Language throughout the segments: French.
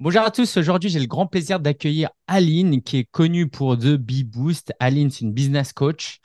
Bonjour à tous, aujourd'hui j'ai le grand plaisir d'accueillir Aline qui est connue pour The b Boost. Aline, c'est une business coach.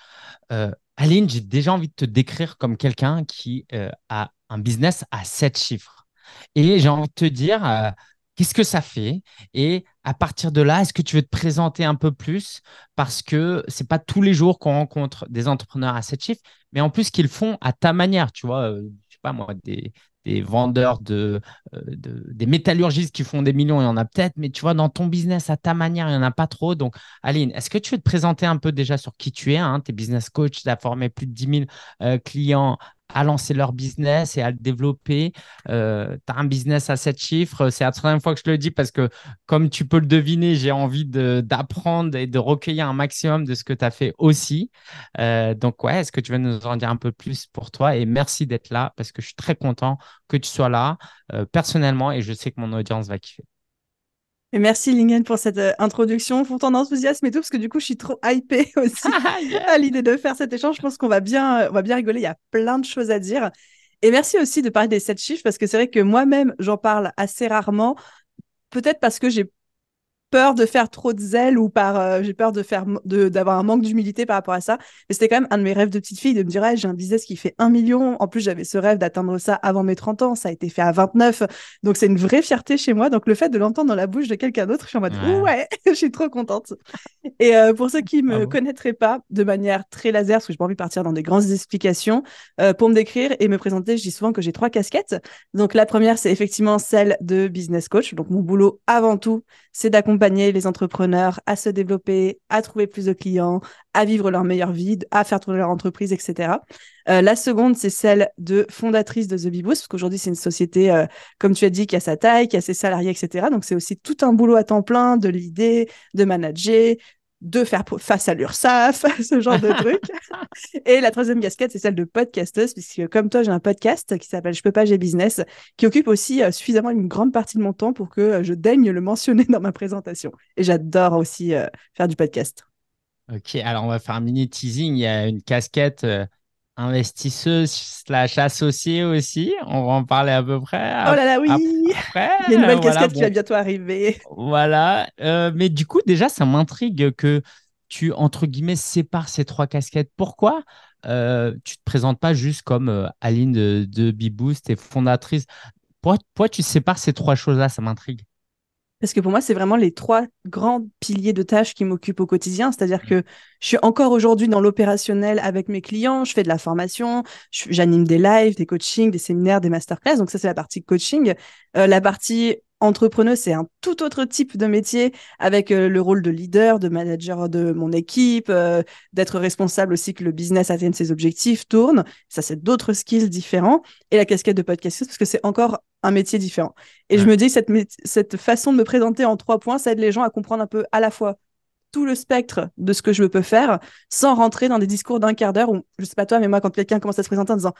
Euh, Aline, j'ai déjà envie de te décrire comme quelqu'un qui euh, a un business à 7 chiffres. Et j'ai envie de te dire, euh, qu'est-ce que ça fait Et à partir de là, est-ce que tu veux te présenter un peu plus Parce que ce n'est pas tous les jours qu'on rencontre des entrepreneurs à 7 chiffres, mais en plus qu'ils font à ta manière, tu vois, je sais pas moi, des, des vendeurs euh, de, des métallurgistes qui font des millions, il y en a peut-être, mais tu vois, dans ton business, à ta manière, il n'y en a pas trop. Donc, Aline, est-ce que tu veux te présenter un peu déjà sur qui tu es hein Tu es business coach, tu as formé plus de 10 000 euh, clients à lancer leur business et à le développer. Euh, tu as un business à 7 chiffres. C'est la troisième fois que je le dis parce que, comme tu peux le deviner, j'ai envie d'apprendre et de recueillir un maximum de ce que tu as fait aussi. Euh, donc, ouais, est-ce que tu veux nous en dire un peu plus pour toi Et merci d'être là parce que je suis très content que tu sois là euh, personnellement et je sais que mon audience va kiffer. Merci Lingen pour cette euh, introduction, pour ton enthousiasme et tout, parce que du coup, je suis trop hypée aussi ah, à l'idée de faire cet échange. Je pense qu'on va bien, euh, on va bien rigoler. Il y a plein de choses à dire. Et merci aussi de parler des sept chiffres, parce que c'est vrai que moi-même, j'en parle assez rarement. Peut-être parce que j'ai peur de faire trop de zèle ou par euh, j'ai peur de faire d'avoir un manque d'humilité par rapport à ça. Mais c'était quand même un de mes rêves de petite fille de me dire j'ai un business qui fait un million. En plus, j'avais ce rêve d'atteindre ça avant mes 30 ans. Ça a été fait à 29. Donc, c'est une vraie fierté chez moi. Donc, le fait de l'entendre dans la bouche de quelqu'un d'autre, je suis en mode ouais, je suis trop contente. Et euh, pour ceux qui me connaîtraient pas de manière très laser, parce que j'ai pas envie de partir dans des grandes explications, euh, pour me décrire et me présenter, je dis souvent que j'ai trois casquettes. Donc, la première, c'est effectivement celle de business coach. Donc, mon boulot avant tout, c'est d'accompagner les entrepreneurs à se développer, à trouver plus de clients, à vivre leur meilleure vie, à faire tourner leur entreprise, etc. Euh, la seconde, c'est celle de fondatrice de The Beboost, parce qu'aujourd'hui, c'est une société, euh, comme tu as dit, qui a sa taille, qui a ses salariés, etc. Donc, c'est aussi tout un boulot à temps plein de l'idée, de manager, de faire face à l'URSSAF, ce genre de truc. Et la troisième casquette, c'est celle de podcasteuse, puisque comme toi, j'ai un podcast qui s'appelle Je peux pas, gérer business, qui occupe aussi euh, suffisamment une grande partie de mon temps pour que euh, je daigne le mentionner dans ma présentation. Et j'adore aussi euh, faire du podcast. Ok, alors on va faire un mini teasing. Il y a une casquette investisseuse slash associée aussi. On va en parler à peu près. oh là là, oui après, Il y a une nouvelle qui va bientôt arriver. Voilà. Euh, mais du coup, déjà, ça m'intrigue que tu, entre guillemets, sépares ces trois casquettes. Pourquoi euh, tu ne te présentes pas juste comme euh, Aline de, de Biboost et fondatrice pourquoi, pourquoi tu sépares ces trois choses-là Ça m'intrigue. Parce que pour moi, c'est vraiment les trois grands piliers de tâches qui m'occupent au quotidien. C'est-à-dire mm. que je suis encore aujourd'hui dans l'opérationnel avec mes clients, je fais de la formation, j'anime des lives, des coachings, des séminaires, des masterclass. Donc ça, c'est la partie coaching. Euh, la partie entrepreneur, c'est un tout autre type de métier avec euh, le rôle de leader, de manager de mon équipe, euh, d'être responsable aussi que le business atteigne ses objectifs, tourne. Ça, c'est d'autres skills différents. Et la casquette de podcast, parce que c'est encore un métier différent. Et je me dis, cette, cette façon de me présenter en trois points, ça aide les gens à comprendre un peu à la fois tout le spectre de ce que je peux faire sans rentrer dans des discours d'un quart d'heure où, je sais pas toi, mais moi, quand quelqu'un commence à se présenter en disant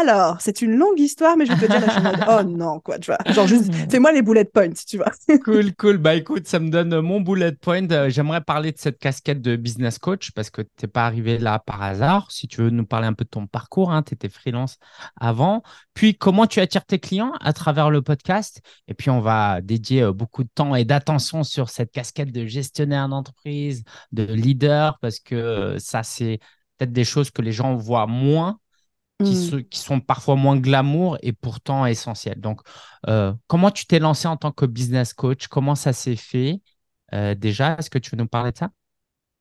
alors, c'est une longue histoire, mais je peux te dire, oh non, quoi, tu vois. Genre, juste, fais-moi les bullet points, tu vois. cool, cool. Bah, écoute, ça me donne mon bullet point. Euh, j'aimerais parler de cette casquette de business coach parce que tu n'es pas arrivé là par hasard. Si tu veux nous parler un peu de ton parcours, hein, tu étais freelance avant. Puis, comment tu attires tes clients à travers le podcast. Et puis, on va dédier euh, beaucoup de temps et d'attention sur cette casquette de gestionnaire d'entreprise, de leader, parce que euh, ça, c'est peut-être des choses que les gens voient moins Mmh. qui, sont parfois moins glamour et pourtant essentiels. Donc, euh, comment tu t'es lancé en tant que business coach Comment ça s'est fait euh, déjà Est-ce que tu veux nous parler de ça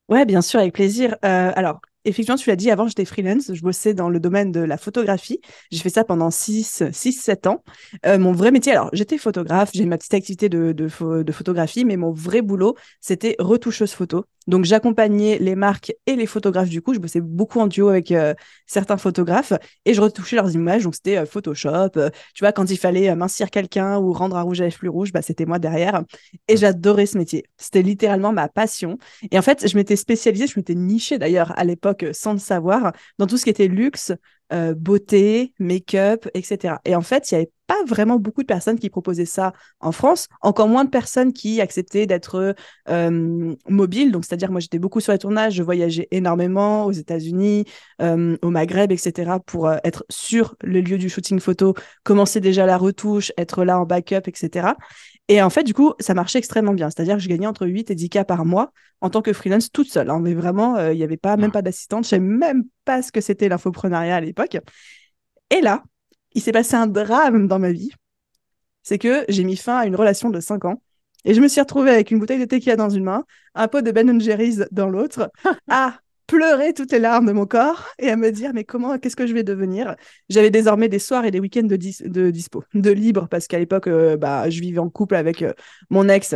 Oui, bien sûr, avec plaisir. Euh, alors, effectivement, tu l'as dit, avant, j'étais freelance. Je bossais dans le domaine de la photographie. J'ai fait ça pendant 6, 7 ans. Euh, mon vrai métier, alors, j'étais photographe. J'ai ma petite activité de, de, photographie, mais mon vrai boulot, c'était retoucheuse photo. Donc, j'accompagnais les marques et les photographes du coup. Je bossais beaucoup en duo avec euh, certains photographes et je retouchais leurs images. Donc, c'était euh, Photoshop. tu vois, quand il fallait mincir quelqu'un ou rendre un rouge à plus rouge, bah, c'était moi derrière. Et j'adorais ce métier. C'était littéralement ma passion. Et en fait, je m'étais spécialisée, je m'étais nichée d'ailleurs à l'époque sans le savoir, dans tout ce qui était luxe, euh, beauté, make-up, etc. Et en fait, il n'y avait pas vraiment beaucoup de personnes qui proposaient ça en France, encore moins de personnes qui acceptaient d'être mobile euh, mobiles. Donc, c'est-à-dire, moi, j'étais beaucoup sur les tournages, je voyageais énormément aux États-Unis, euh, au Maghreb, etc., pour être sur le lieu du shooting photo, commencer déjà la retouche, être là en backup, etc. Et en fait, du coup, ça marchait extrêmement bien. C'est-à-dire que je gagnais entre 8 et 10 k par mois en tant que freelance toute seule. Hein. Mais vraiment, euh, il n'y avait pas, même pas d'assistante. Je savais même pas ce que c'était l'infoprenariat à l'époque. Et là, il s'est passé un drame dans ma vie. C'est que j'ai mis fin à une relation de 5 ans. Et je me suis retrouvée avec une bouteille de tequila dans une main, un pot de Ben Jerry's dans l'autre, Ah pleurer toutes les larmes de mon corps et à me dire mais comment, qu'est-ce que je vais devenir J'avais désormais des soirs et des week-ends de, dispo, de libre, parce qu'à l'époque, euh, bah, je vivais en couple avec euh, mon ex.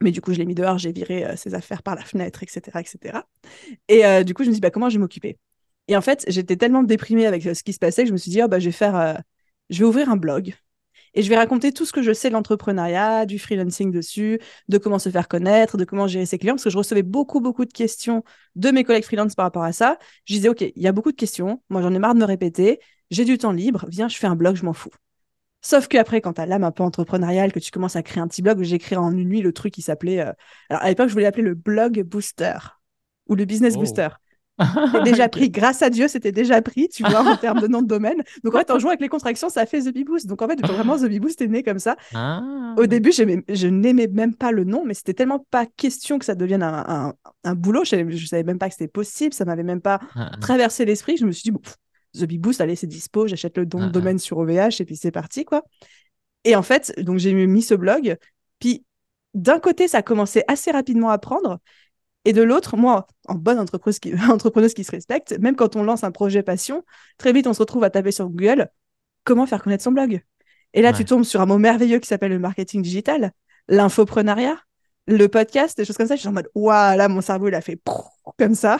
Mais du coup, je l'ai mis dehors, j'ai viré euh, ses affaires par la fenêtre, etc. etc. Et du coup, je me dis bah, comment je vais m'occuper Et en fait, j'étais tellement déprimée avec ce qui se passait que je me suis dit, oh, bah, je, vais faire, je vais ouvrir un blog et je vais raconter tout ce que je sais de l'entrepreneuriat, du freelancing dessus, de comment se faire connaître, de comment gérer ses clients, parce que je recevais beaucoup, beaucoup de questions de mes collègues freelance par rapport à ça. Je disais, OK, il y a beaucoup de questions, moi j'en ai marre de me répéter, j'ai du temps libre, viens, je fais un blog, je m'en fous. Sauf qu'après, quand tu as l'âme un peu entrepreneuriale, que tu commences à créer un petit blog, j'ai créé en une nuit le truc qui s'appelait. Euh, alors à l'époque, je voulais l'appeler le blog booster ou le business oh. booster. C'était déjà pris, grâce à Dieu, c'était déjà pris, tu vois, en termes de nom de domaine. Donc en fait, en jouant avec les contractions, ça fait The Bee Donc en fait, vraiment, The Bee Boost est né comme ça. Ah. Au début, je n'aimais même pas le nom, mais c'était tellement pas question que ça devienne un, boulot. Je ne savais même pas que c'était possible, ça m'avait même pas ah, ah. traversé l'esprit. Je me suis dit, bon, The Bee Boost, allez, c'est dispo, j'achète le nom de domaine sur OVH et puis c'est parti, quoi. Et en fait, donc j'ai mis ce blog, puis d'un côté, ça a commencé assez rapidement à prendre, et de l'autre, moi, en bonne entreprise entrepreneuse qui se respecte, même quand on lance un projet passion, très vite, on se retrouve à taper sur Google comment faire connaître son blog. Et là, tu tombes sur un mot merveilleux qui s'appelle le marketing digital, l'infoprenariat, le podcast, des choses comme ça. Je suis en mode, waouh, là, mon cerveau, il a fait comme ça.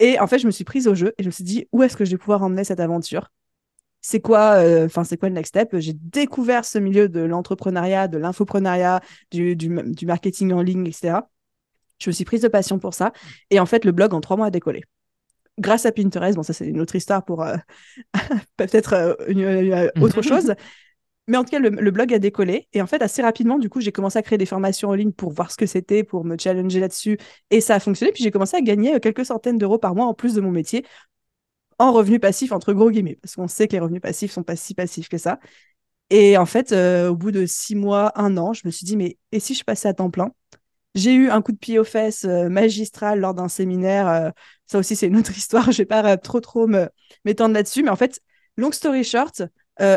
Et en fait, je me suis prise au jeu et je me suis dit, où est-ce que je vais pouvoir emmener cette aventure c'est quoi, euh, enfin c'est quoi le next step J'ai découvert ce milieu de l'entrepreneuriat, de l'infoprenariat, du marketing en ligne, etc. Je me suis prise de passion pour ça. Et en fait, le blog, en trois mois, a décollé. Grâce à Pinterest, bon, ça, c'est une autre histoire pour euh, peut-être euh, autre mhm. chose. Mais en tout cas, le, blog a décollé. Et en fait, assez rapidement, du coup, j'ai commencé à créer des formations en ligne pour voir ce que c'était, pour me challenger là-dessus. Et ça a fonctionné. Puis j'ai commencé à gagner euh, quelques centaines d'euros par mois en plus de mon métier en revenus passifs, entre gros guillemets, parce qu'on sait que les revenus passifs sont pas si passifs que ça. Et en fait, au bout de six mois, un an, je me suis dit, mais et si je passais à temps plein j'ai eu un coup de pied aux fesses euh, magistral lors d'un séminaire. Euh, ça aussi, c'est une autre histoire. Je ne vais pas euh, trop, trop m'étendre là-dessus. Mais en fait, long story short,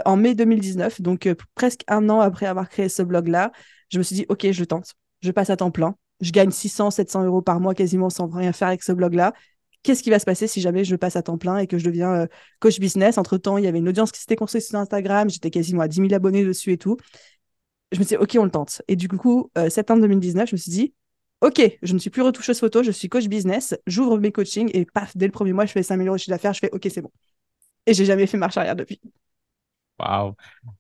en mai 2019, donc presque un an après avoir créé ce blog-là, je me suis dit, OK, je tente. Je passe à temps plein. Je gagne 600, 700 euros par mois quasiment sans rien faire avec ce blog-là. Qu'est-ce qui va se passer si jamais je passe à temps plein et que je deviens coach business Entre-temps, il y avait une audience qui s'était construite sur Instagram. J'étais quasiment à 10 000 abonnés dessus et tout je me suis dit, OK, on le tente. Et du coup, euh, septembre 2019, je me suis dit, OK, je ne suis plus retoucheuse photo, je suis coach business, j'ouvre mes coachings et paf, dès le premier mois, je fais 000 euros de chiffre d'affaires, je fais OK, c'est bon. Et j'ai jamais fait marche arrière depuis. Waouh,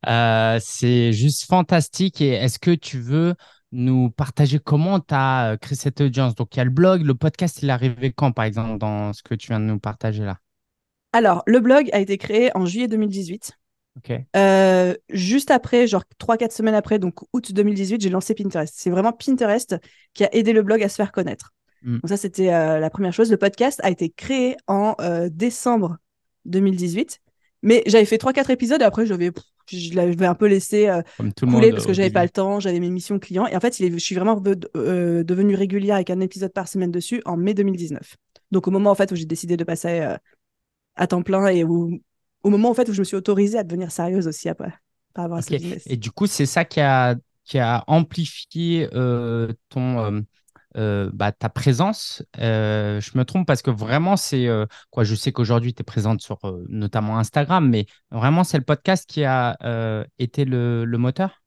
euh, c'est juste fantastique. Et est-ce que tu veux nous partager comment tu as euh, créé cette audience Donc, il y a le blog, le podcast, il est arrivé quand, par exemple, dans ce que tu viens de nous partager là Alors, le blog a été créé en juillet 2018. Euh, juste après, genre 3-4 semaines après, donc août 2018, j'ai lancé Pinterest. C'est vraiment Pinterest qui a aidé le blog à se faire connaître. Hmm. Donc ça, c'était euh, la première chose. Le podcast a été créé en euh, décembre 2018. Mais j'avais fait 3-4 épisodes et après, je l'avais un peu laissé couler parce que j'avais pas le temps, j'avais mes missions clients. Et en fait, je suis vraiment devenue régulière avec un épisode par semaine dessus en mai 2019. Donc au moment en fait où j'ai décidé de passer à temps plein et où au moment en fait où je me suis autorisée à devenir sérieuse aussi après par à Et du coup, c'est ça qui a amplifié euh, ton euh, euh, bah, ta présence. je me trompe parce que vraiment, c'est quoi Je sais qu'aujourd'hui, tu es présente sur notamment Instagram, mais vraiment, c'est le podcast qui a été le moteur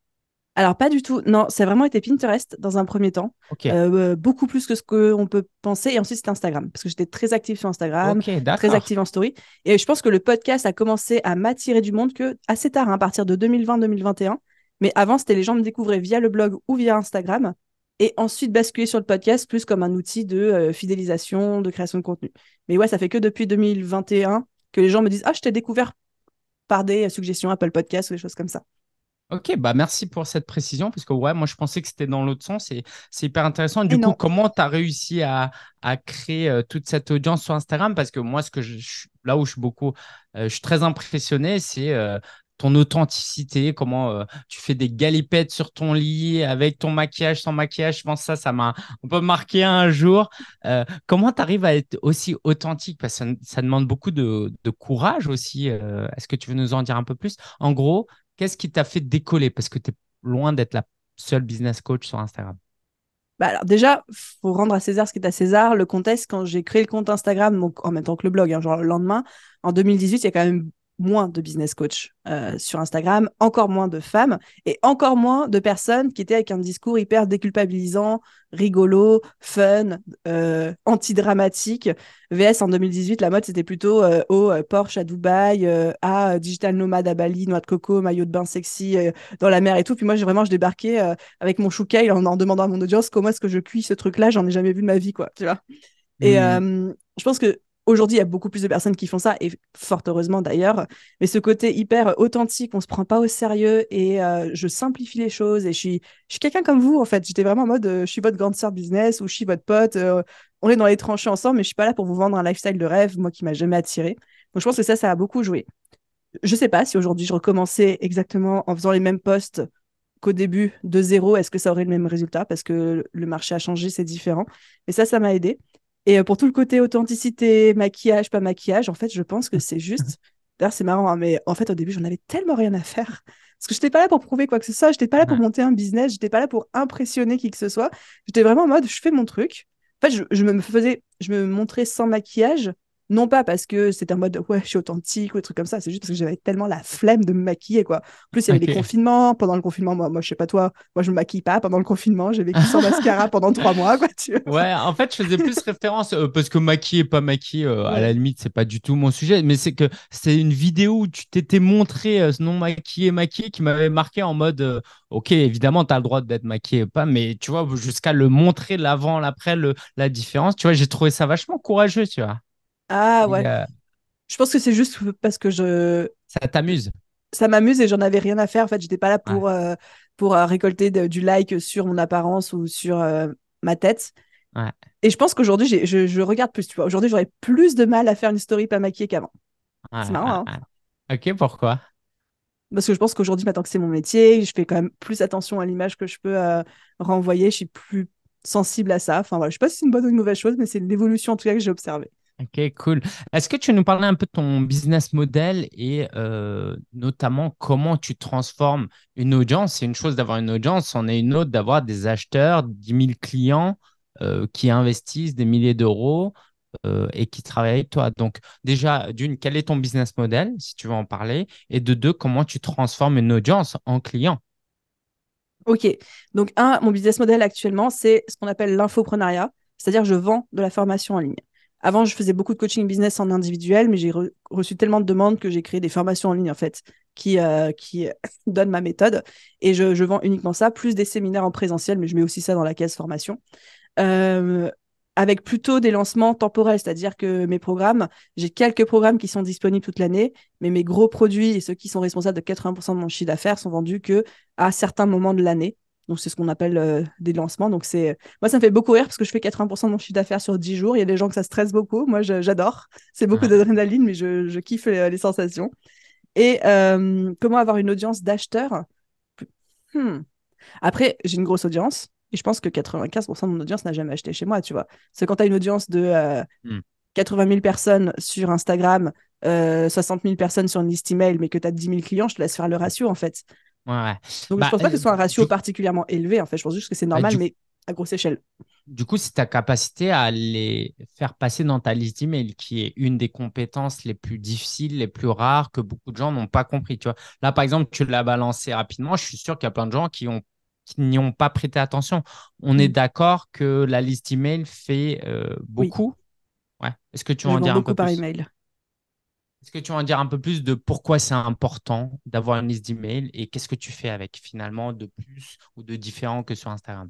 alors, pas du tout. Non, ça a vraiment été Pinterest dans un premier temps. Euh, euh, beaucoup plus que ce qu'on peut penser. Et ensuite, c'était Instagram, parce que j'étais très active sur Instagram, très active en story. Et je pense que le podcast a commencé à m'attirer du monde que assez tard, hein, à partir de 2020-2021. Mais avant, c'était les gens me découvraient via le blog ou via Instagram. Et ensuite, basculer sur le podcast plus comme un outil de euh, fidélisation, de création de contenu. Mais ouais, ça fait que depuis 2021 que les gens me disent Ah, je t'ai découvert par des suggestions Apple Podcasts ou des choses comme ça. Ok, bah merci pour cette précision, parce que ouais, moi je pensais que c'était dans l'autre sens et c'est hyper intéressant. du coup, comment tu as réussi à, créer euh, toute cette audience sur Instagram Parce que moi, ce que je, là où je suis beaucoup, euh, je suis très impressionné, c'est euh, ton authenticité, comment tu fais des galipettes sur ton lit avec ton maquillage, sans maquillage. Je pense que ça, ça m'a un peu marqué un jour. comment tu arrives à être aussi authentique Parce que ça, demande beaucoup de, courage aussi. Est-ce que tu veux nous en dire un peu plus En gros, Qu'est-ce qui t'a fait décoller Parce que tu es loin d'être la seule business coach sur Instagram. Bah alors déjà, faut rendre à César ce qui est à César. Le contexte, quand j'ai créé le compte Instagram, en mettant que le blog, hein, genre le lendemain, en 2018, il y a quand même moins de business coach euh, sur Instagram, encore moins de femmes et encore moins de personnes qui étaient avec un discours hyper déculpabilisant, rigolo, fun, euh, anti-dramatique. VS en 2018, la mode c'était plutôt au euh, oh, euh, Porsche à Dubaï, à ah, Digital Nomad à Bali, noix de coco, maillot de bain sexy dans la mer et tout. Puis moi, j'ai vraiment, je débarquais avec mon choucaille en, en demandant à mon audience comment est-ce que je cuis ce truc-là, j'en ai jamais vu de ma vie, quoi, tu vois. Et mmh. je pense que Aujourd'hui, il y a beaucoup plus de personnes qui font ça, et fort heureusement d'ailleurs. Mais ce côté hyper authentique, on se prend pas au sérieux, et euh, je simplifie les choses. Et je suis, je suis quelqu'un comme vous, en fait. J'étais vraiment en mode, euh, je suis votre grande sœur business, ou je suis votre pote. Euh, on est dans les tranchées ensemble, mais je suis pas là pour vous vendre un lifestyle de rêve, moi qui m'a jamais attiré. Donc je pense que ça, ça a beaucoup joué. Je sais pas si aujourd'hui je recommençais exactement en faisant les mêmes postes qu'au début de zéro, est-ce que ça aurait le même résultat parce que le marché a changé, c'est différent. Mais ça, ça m'a aidé. Et euh, pour tout le côté authenticité, maquillage, pas maquillage, en fait, je pense que c'est juste. D'ailleurs, c'est marrant, hein, mais en fait, au début, j'en avais tellement rien à faire. Parce que je n'étais pas là pour prouver quoi que ce soit, je n'étais pas là pour monter un business, je n'étais pas là pour impressionner qui que ce soit. J'étais vraiment en mode, je fais mon truc. En fait, je me faisais, je me montrais sans maquillage non pas parce que c'était un mode ouais, je suis authentique ou des trucs comme ça, c'est juste parce que j'avais tellement la flemme de me maquiller quoi. En plus, il y avait des confinements. Pendant le confinement, moi, moi, je sais pas toi, moi, je me maquille pas pendant le confinement. J'ai vécu sans mascara pendant trois mois quoi. ouais, en fait, je faisais plus référence euh, parce que maquiller, pas maquiller, euh, à la limite, c'est pas du tout mon sujet, mais c'est que c'est une vidéo où tu t'étais montré euh, non maquillé, maquillé qui m'avait marqué en mode ok, évidemment, tu as le droit d'être maquillé pas, mais tu vois, jusqu'à le montrer l'avant, l'après, la différence, tu vois, j'ai trouvé ça vachement courageux, tu vois. Ah ouais. Euh, je pense que c'est juste parce que je. Ça t'amuse. Ça m'amuse et j'en avais rien à faire. En fait, j'étais pas là pour, euh, pour euh, récolter du like sur mon apparence ou sur ma tête. Et je pense qu'aujourd'hui, je, je, regarde plus. Tu vois, aujourd'hui, j'aurais plus de mal à faire une story pas maquillée qu'avant. c'est marrant. Hein. ok, pourquoi Parce que je pense qu'aujourd'hui, maintenant que c'est mon métier, je fais quand même plus attention à l'image que je peux renvoyer. Je suis plus sensible à ça. Enfin voilà, je sais pas si c'est une bonne ou une mauvaise chose, mais c'est l'évolution en tout cas que j'ai observée. Ok, cool. Est-ce que tu nous parler un peu de ton business model et euh, notamment comment tu transformes une audience C'est une chose d'avoir une audience, on est une autre d'avoir des acheteurs, 10 000 clients euh, qui investissent des milliers d'euros euh, et qui travaillent avec toi. Donc déjà, d'une, quel est ton business model, si tu veux en parler Et de deux, comment tu transformes une audience en client Ok, donc un, mon business model actuellement, c'est ce qu'on appelle l'infoprenariat, c'est-à-dire je vends de la formation en ligne. Avant, je faisais beaucoup de coaching business en individuel, mais j'ai reçu tellement de demandes que j'ai créé des formations en ligne, en fait, qui, euh, qui euh, donnent ma méthode. Et je, vends uniquement ça, plus des séminaires en présentiel, mais je mets aussi ça dans la case formation. Euh, avec plutôt des lancements temporels, c'est-à-dire que mes programmes, j'ai quelques programmes qui sont disponibles toute l'année, mais mes gros produits et ceux qui sont responsables de 80% de mon chiffre d'affaires sont vendus que à certains moments de l'année. Donc, c'est ce qu'on appelle euh, des lancements. Donc, c'est moi, ça me fait beaucoup rire parce que je fais 80% de mon chiffre d'affaires sur 10 jours. Il y a des gens que ça stresse beaucoup. Moi, j'adore. C'est beaucoup d'adrénaline, mais je, kiffe les, sensations. Et euh, comment avoir une audience d'acheteurs hmm. Après, j'ai une grosse audience et je pense que 95% de mon audience n'a jamais acheté chez moi, tu vois. C'est quand tu as une audience de 80 euh, 000 hmm. personnes sur Instagram, 60 000 personnes sur une liste email, mais que tu as 10 000 clients, je te laisse faire le ratio en fait. Ouais, Donc, je bah, pense pas que ce euh, soit un ratio particulièrement élevé. Hein. En fait, je pense juste que c'est bah, normal, mais à grosse échelle. Du coup, c'est ta capacité à les faire passer dans ta liste d'email qui est une des compétences les plus difficiles, les plus rares que beaucoup de gens n'ont pas compris. Tu vois, là, par exemple, tu l'as balancé rapidement. Je suis sûr qu'il y a plein de gens qui ont n'y ont pas prêté attention. On est mm. d'accord que la liste email fait euh, beaucoup. Ouais. Est-ce que tu en dire un peu plus email. Est-ce que tu veux en dire un peu plus de pourquoi c'est important d'avoir une liste d'emails et qu'est-ce que tu fais avec finalement de plus ou de différent que sur Instagram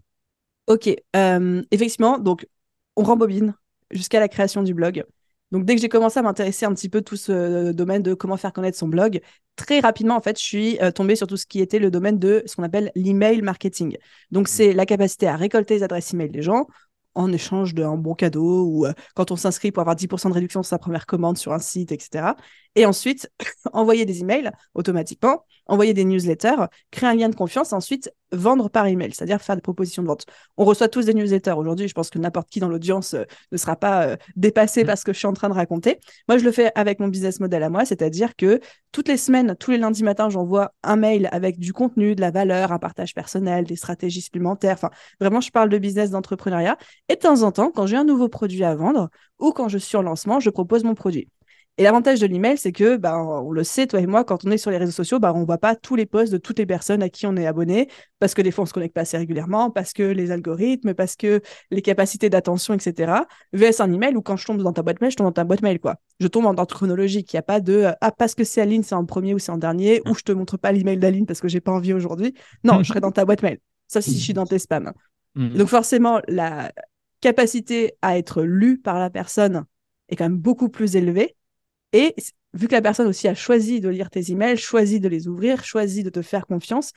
Ok, euh, effectivement, donc on rembobine jusqu'à la création du blog. Donc dès que j'ai commencé à m'intéresser un petit peu tout ce euh, domaine de comment faire connaître son blog, très rapidement en fait, je suis euh, tombée sur tout ce qui était le domaine de ce qu'on appelle l'email marketing. Donc mmh. c'est la capacité à récolter les adresses email des gens en échange d'un bon cadeau ou euh, quand on s'inscrit pour avoir 10% de réduction sur sa première commande sur un site, etc et ensuite envoyer des emails automatiquement, envoyer des newsletters, créer un lien de confiance, ensuite vendre par email, c'est-à-dire faire des propositions de vente. On reçoit tous des newsletters aujourd'hui. Je pense que n'importe qui dans l'audience euh, ne sera pas euh, dépassé mm. par ce que je suis en train de raconter. Moi, je le fais avec mon business model à moi, c'est-à-dire que toutes les semaines, tous les lundis matins, j'envoie un mail avec du contenu, de la valeur, un partage personnel, des stratégies supplémentaires. Enfin, vraiment, je parle de business, d'entrepreneuriat. Et de temps en temps, quand j'ai un nouveau produit à vendre ou quand je suis en lancement, je propose mon produit. Et l'avantage de l'email, c'est que, ben, on le sait, toi et moi, quand on est sur les réseaux sociaux, bah, on ne voit pas tous les posts de toutes les personnes à qui on est abonné, parce que des fois, on ne se connecte pas assez régulièrement, parce que les algorithmes, parce que les capacités d'attention, etc. VS un email, ou quand je tombe dans ta boîte mail, je tombe dans ta boîte mail, quoi. Je tombe en ordre chronologique. Il n'y a pas de, ah, parce que c'est Aline, c'est en premier ou c'est en dernier, ou je te montre pas l'email d'Aline parce que j'ai pas envie aujourd'hui. Non, je serai dans ta boîte mail. Ça si je suis dans tes spams. Mm. Donc, forcément, la capacité à être lue par la personne est quand même beaucoup plus élevée et vu que la personne aussi a choisi de lire tes emails, choisi de les ouvrir, choisi de te faire confiance,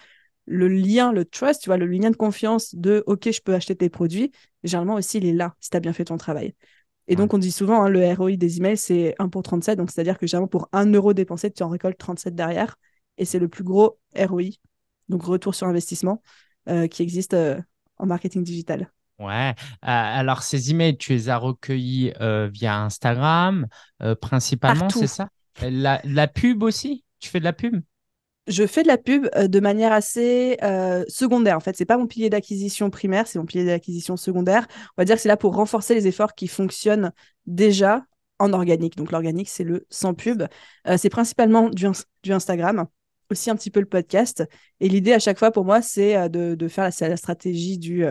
le lien, le trust, tu vois, le lien de confiance de OK, je peux acheter tes produits, généralement aussi, il est là si tu as bien fait ton travail. Et donc, on dit souvent, hein, le ROI des emails, c'est 1 pour 37. Donc, c'est-à-dire que généralement, pour 1 euro dépensé, tu en récoltes 37 derrière. Et c'est le plus gros ROI, donc retour sur investissement, euh, qui existe euh, en marketing digital. Ouais. alors, ces emails, tu les as recueillis euh, via Instagram, euh, principalement, c'est ça la, pub aussi Tu fais de la pub je fais de la pub euh, de manière assez secondaire en fait. C'est pas mon pilier d'acquisition primaire, c'est mon pilier d'acquisition secondaire. On va dire que c'est là pour renforcer les efforts qui fonctionnent déjà en organique. Donc l'organique, c'est le sans pub. c'est principalement du, Instagram aussi un petit peu le podcast. Et l'idée à chaque fois pour moi, c'est de, faire la, stratégie du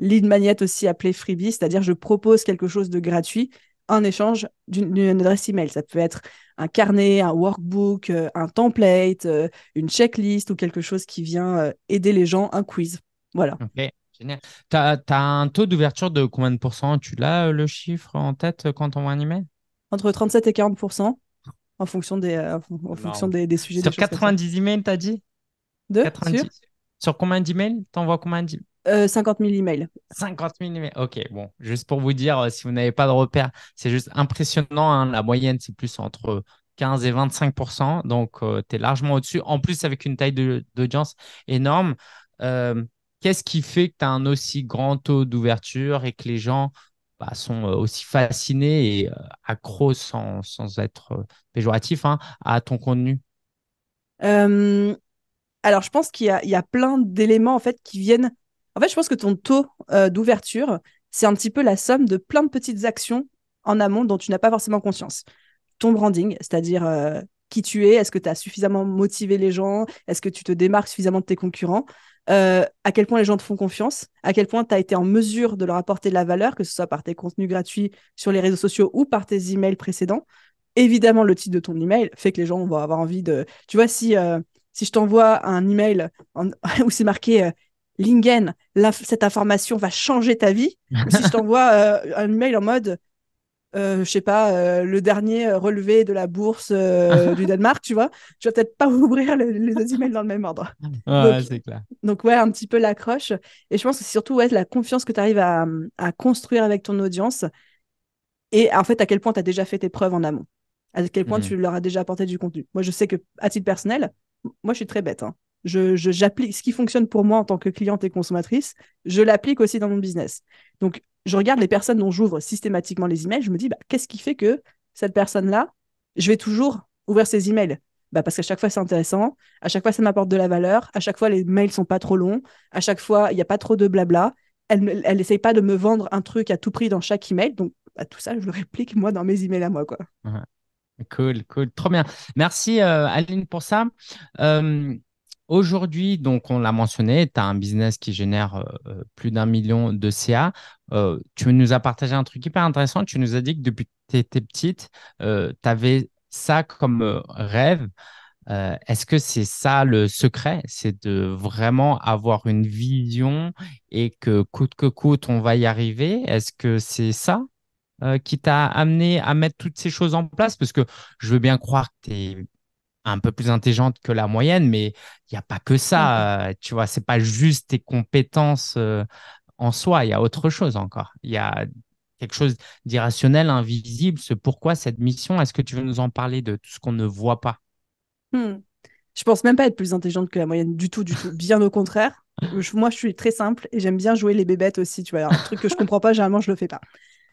lead magnet aussi appelé freebie, c'est-à-dire je propose quelque chose de gratuit en échange d'une adresse email. Ça peut être un carnet, un workbook, euh, un template, euh, une checklist ou quelque chose qui vient euh, aider les gens, un quiz. Voilà. Ok, génial. Tu as, un taux d'ouverture de combien de pourcents Tu l'as le chiffre en tête quand on voit un email Entre 37 et 40 en fonction des, en, fonction des, sujets. Sur 90 emails, tu as dit de, Sur, sur combien d'emails envoies combien d'emails 50 euh, 000 emails. 50 000 emails. Ok, bon, juste pour vous dire, euh, si vous n'avez pas de repères, c'est juste impressionnant. Hein. La moyenne, c'est plus entre 15 et 25 Donc, euh, tu es largement au-dessus. En plus, avec une taille d'audience énorme. Qu'est-ce qui fait que tu as un aussi grand taux d'ouverture et que les gens bah, sont aussi fascinés et accros sans, être péjoratif hein, à ton contenu alors, je pense qu'il y, y, a plein d'éléments en fait qui viennent en fait, je pense que ton taux euh, d'ouverture, c'est un petit peu la somme de plein de petites actions en amont dont tu n'as pas forcément conscience. Ton branding, c'est-à-dire euh, qui tu es, est-ce que tu as suffisamment motivé les gens, est-ce que tu te démarques suffisamment de tes concurrents, euh, à quel point les gens te font confiance, à quel point tu as été en mesure de leur apporter de la valeur, que ce soit par tes contenus gratuits sur les réseaux sociaux ou par tes emails précédents. Évidemment, le titre de ton email fait que les gens vont avoir envie de... Tu vois, si, si je t'envoie un email où c'est marqué Lingen, cette information va changer ta vie. si je t'envoie euh, un mail en mode, je euh, je sais pas, euh, le dernier relevé de la bourse du Danemark, tu vois, tu vas peut-être pas ouvrir les deux emails dans le même ordre. Ah, donc, ouais, un petit peu l'accroche. Et je pense que c'est surtout ouais, la confiance que tu arrives à, construire avec ton audience et en fait à quel point tu as déjà fait tes preuves en amont, à quel point mm. tu leur as déjà apporté du contenu. Moi, je sais que à titre personnel, moi, je suis très bête. Hein je, j'applique ce qui fonctionne pour moi en tant que cliente et consommatrice, je l'applique aussi dans mon business. Donc, je regarde les personnes dont j'ouvre systématiquement les emails, je me dis, bah, qu'est-ce qui fait que cette personne-là, je vais toujours ouvrir ses emails bah, parce qu'à chaque fois c'est intéressant, à chaque fois ça m'apporte de la valeur, à chaque fois les mails sont pas trop longs, à chaque fois il n'y a pas trop de blabla. Elle, elle essaye pas de me vendre un truc à tout prix dans chaque email, donc bah, tout ça je le réplique moi dans mes emails à moi quoi. Cool, cool, trop bien. Merci euh, Aline pour ça. Euh, Aujourd'hui, donc, on l'a mentionné, tu as un business qui génère euh, euh, plus d'un million de CA. Euh, tu nous as partagé un truc hyper intéressant. Tu nous as dit que depuis que tu étais petite, tu avais ça comme rêve. Est-ce que c'est ça le secret C'est de vraiment avoir une vision et que coûte que coûte, on va y arriver Est-ce que c'est ça qui t'a amené à mettre toutes ces choses en place Parce que je veux bien croire que tu es un peu plus intelligente que la moyenne, mais il n'y a pas que ça. Euh, tu vois, c'est pas juste tes compétences euh, en soi, il y a autre chose encore. Il y a quelque chose d'irrationnel, invisible. Ce pourquoi cette mission, est-ce que tu veux nous en parler de tout ce qu'on ne voit pas hmm. Je pense même pas être plus intelligente que la moyenne du tout, du tout. Bien au contraire. moi, je suis très simple et j'aime bien jouer les bébêtes aussi. Tu vois, un truc que je comprends pas, généralement, je le fais pas.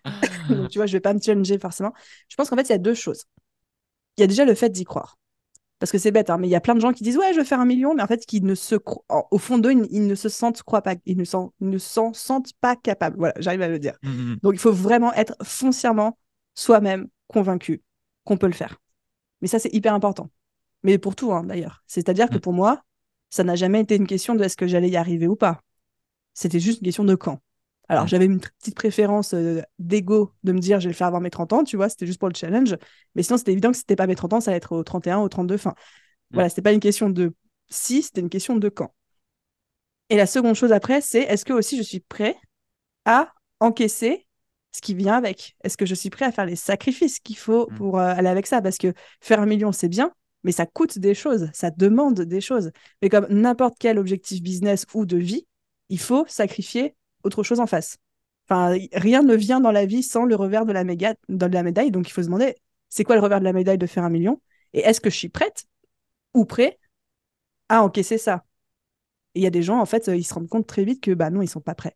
Donc, tu vois, je vais pas me challenger forcément. Je pense qu'en fait, il y a deux choses. Il y a déjà le fait d'y croire parce que c'est bête, hein, mais il y a plein de gens qui disent ouais, je veux faire un million, mais en fait, qui ne se au fond d'eux, ils, ne se sentent, croient pas, ils ne s'en sentent pas capables. Voilà, j'arrive à le dire. Mmh, mmh. Donc, il faut vraiment être foncièrement soi-même convaincu qu'on peut le faire. Mais ça, c'est hyper important. Mais pour tout, hein, d'ailleurs. C'est-à-dire que mmh. pour moi, ça n'a jamais été une question de est-ce que j'allais y arriver ou pas. C'était juste une question de quand. Alors, mm. j'avais une petite préférence euh, d'ego de me dire je vais le faire avant mes 30 ans, tu vois, c'était juste pour le challenge. Mais sinon, c'était évident que n'était pas mes 30 ans, ça allait être au 31, au 32. Enfin, ouais. Mm. voilà, c'était pas une question de si, c'était une question de quand. Et la seconde chose après, c'est est-ce que aussi je suis prêt à encaisser ce qui vient avec Est-ce que je suis prêt à faire les sacrifices qu'il faut mm. pour euh, aller avec ça Parce que faire un million, c'est bien, mais ça coûte des choses, ça demande des choses. Mais comme n'importe quel objectif business ou de vie, il faut sacrifier autre chose en face. Enfin, rien ne vient dans la vie sans le revers de la, médaille. Donc, il faut se demander, c'est quoi le revers de la médaille de faire un million Et est-ce que je suis prête ou prêt à encaisser ça il y a des gens, en fait, euh, ils se rendent compte très vite que, bah non, ils sont pas prêts.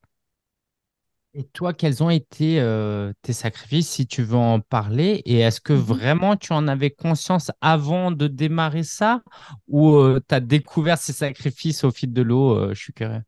Et toi, quels ont été euh, tes sacrifices, si tu veux en parler Et est-ce que mm-hmm. vraiment tu en avais conscience avant de démarrer ça Ou euh, tu as découvert ces sacrifices au fil de l'eau Je suis curieux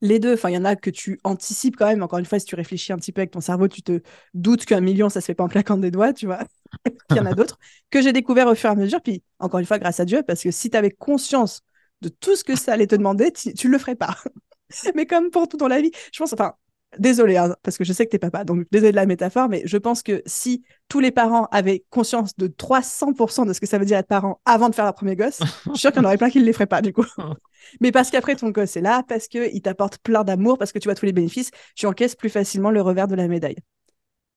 les deux. Enfin, il y en a que tu anticipes quand même. Encore une fois, si tu réfléchis un petit peu avec ton cerveau, tu te doutes qu'un million, ça se fait pas en claquant des doigts, tu vois. il y en a d'autres que j'ai découvert au fur et à mesure. Puis, encore une fois, grâce à Dieu, parce que si tu avais conscience de tout ce que ça allait te demander, tu le ferais pas. Mais comme pour tout dans la vie, je pense, enfin, désolé, hein, parce que je sais que t'es papa, donc désolé de la métaphore, mais je pense que si tous les parents avaient conscience de 300% de ce que ça veut dire être parent avant de faire leur premier gosse, je suis sûre qu'il y en aurait plein qui ne les feraient pas, du coup. mais parce qu'après, ton gosse est là, parce qu'il t'apporte plein d'amour, parce que tu vois tous les bénéfices, tu encaisses plus facilement le revers de la médaille.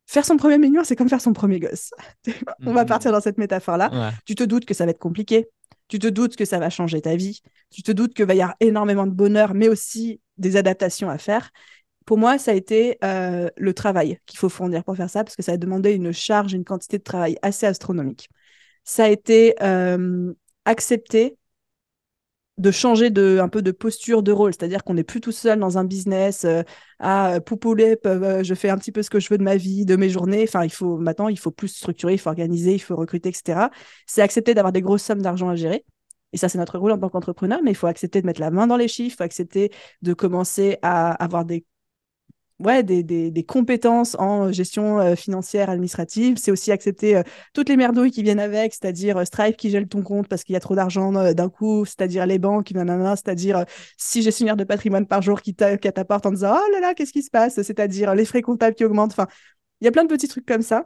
Faire son premier mignon, c'est comme faire son premier gosse. On va mm. partir dans cette métaphore-là. Tu te doutes que ça va être compliqué, tu te doutes que ça va changer ta vie, tu te doutes que va y avoir énormément de bonheur, mais aussi des adaptations à faire. Pour moi, ça a été euh, le travail qu'il faut fournir pour faire ça, parce que ça a demandé une charge, une quantité de travail assez astronomique. Ça a été euh, accepter de changer de, un peu de posture de rôle, c'est-à-dire qu'on n'est plus tout seul dans un business euh, à poupouler, je fais un petit peu ce que je veux de ma vie, de mes journées. Enfin, il faut maintenant, il faut plus structurer, il faut organiser, il faut recruter, etc. C'est accepter d'avoir des grosses sommes d'argent à gérer. Et ça, c'est notre rôle en tant qu'entrepreneur, mais il faut accepter de mettre la main dans les chiffres, il faut accepter de commencer à avoir des ouais, des, des, compétences en euh, gestion euh, financière, administrative. C'est aussi accepter euh, toutes les merdouilles qui viennent avec, c'est-à-dire Stripe qui gèle ton compte parce qu'il y a trop d'argent d'un coup, c'est-à-dire les banques, nanana, c'est-à-dire si j'ai gestionnaire de patrimoine par jour qui t'apporte en disant Oh là là, qu'est-ce qui se passe C'est-à-dire les frais comptables qui augmentent. Enfin, il y a plein de petits trucs comme ça.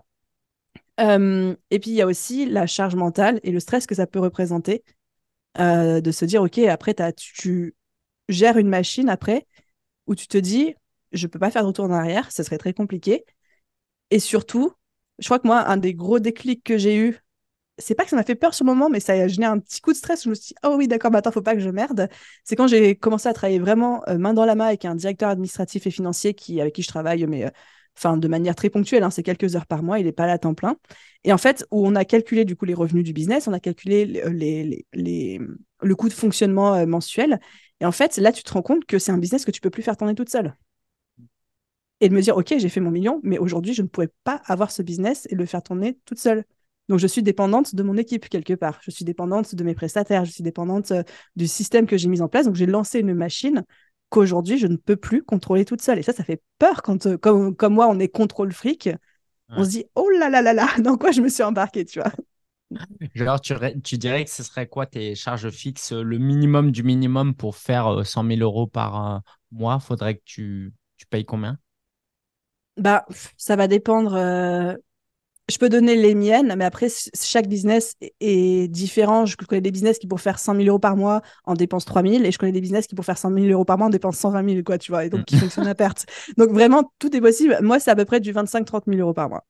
et puis il y a aussi la charge mentale et le stress que ça peut représenter de se dire ok après tu, tu gères une machine après où tu te dis je ne peux pas faire de retour en arrière, ce serait très compliqué. Et surtout, je crois que moi, un des gros déclics que j'ai eu, c'est pas que ça m'a fait peur ce moment, mais ça a généré un petit coup de stress. Où je me suis dit, oh oui, d'accord, maintenant, bah, faut pas que je merde. C'est quand j'ai commencé à travailler vraiment euh, main dans la main avec un directeur administratif et financier qui, avec qui je travaille, mais euh, enfin, de manière très ponctuelle, hein, c'est quelques heures par mois, il n'est pas là à temps plein. Et en fait, où on a calculé du coup les revenus du business, on a calculé les, euh, le coût de fonctionnement mensuel. Et en fait, là, tu te rends compte que c'est un business que tu peux plus faire tourner toute seule et de me dire, OK, j'ai fait mon million, mais aujourd'hui, je ne pourrais pas avoir ce business et le faire tourner toute seule. Donc, je suis dépendante de mon équipe quelque part. Je suis dépendante de mes prestataires. Je suis dépendante euh, du système que j'ai mis en place. Donc, j'ai lancé une machine qu'aujourd'hui, je ne peux plus contrôler toute seule. Et ça, ça fait peur quand, euh, comme, moi, on est contrôle fric. On se dit, oh là là là là, dans quoi je me suis embarquée, tu vois. Alors, tu, dirais que ce serait quoi tes charges fixes euh, Le minimum du minimum pour faire 100 000 euros par mois, faudrait que tu, tu payes combien bah, ça va dépendre. Euh, je peux donner les miennes, mais après, chaque business est différent. Je connais des business qui, pour faire 100 000 euros par mois, en dépensent 3 000. Et je connais des business qui, pour faire 100 000 euros par mois, en dépensent 120 000, quoi, tu vois, et donc qui mm. fonctionnent à perte. Donc, vraiment, tout est possible. Moi, c'est à peu près du 25-30 000 euros par mois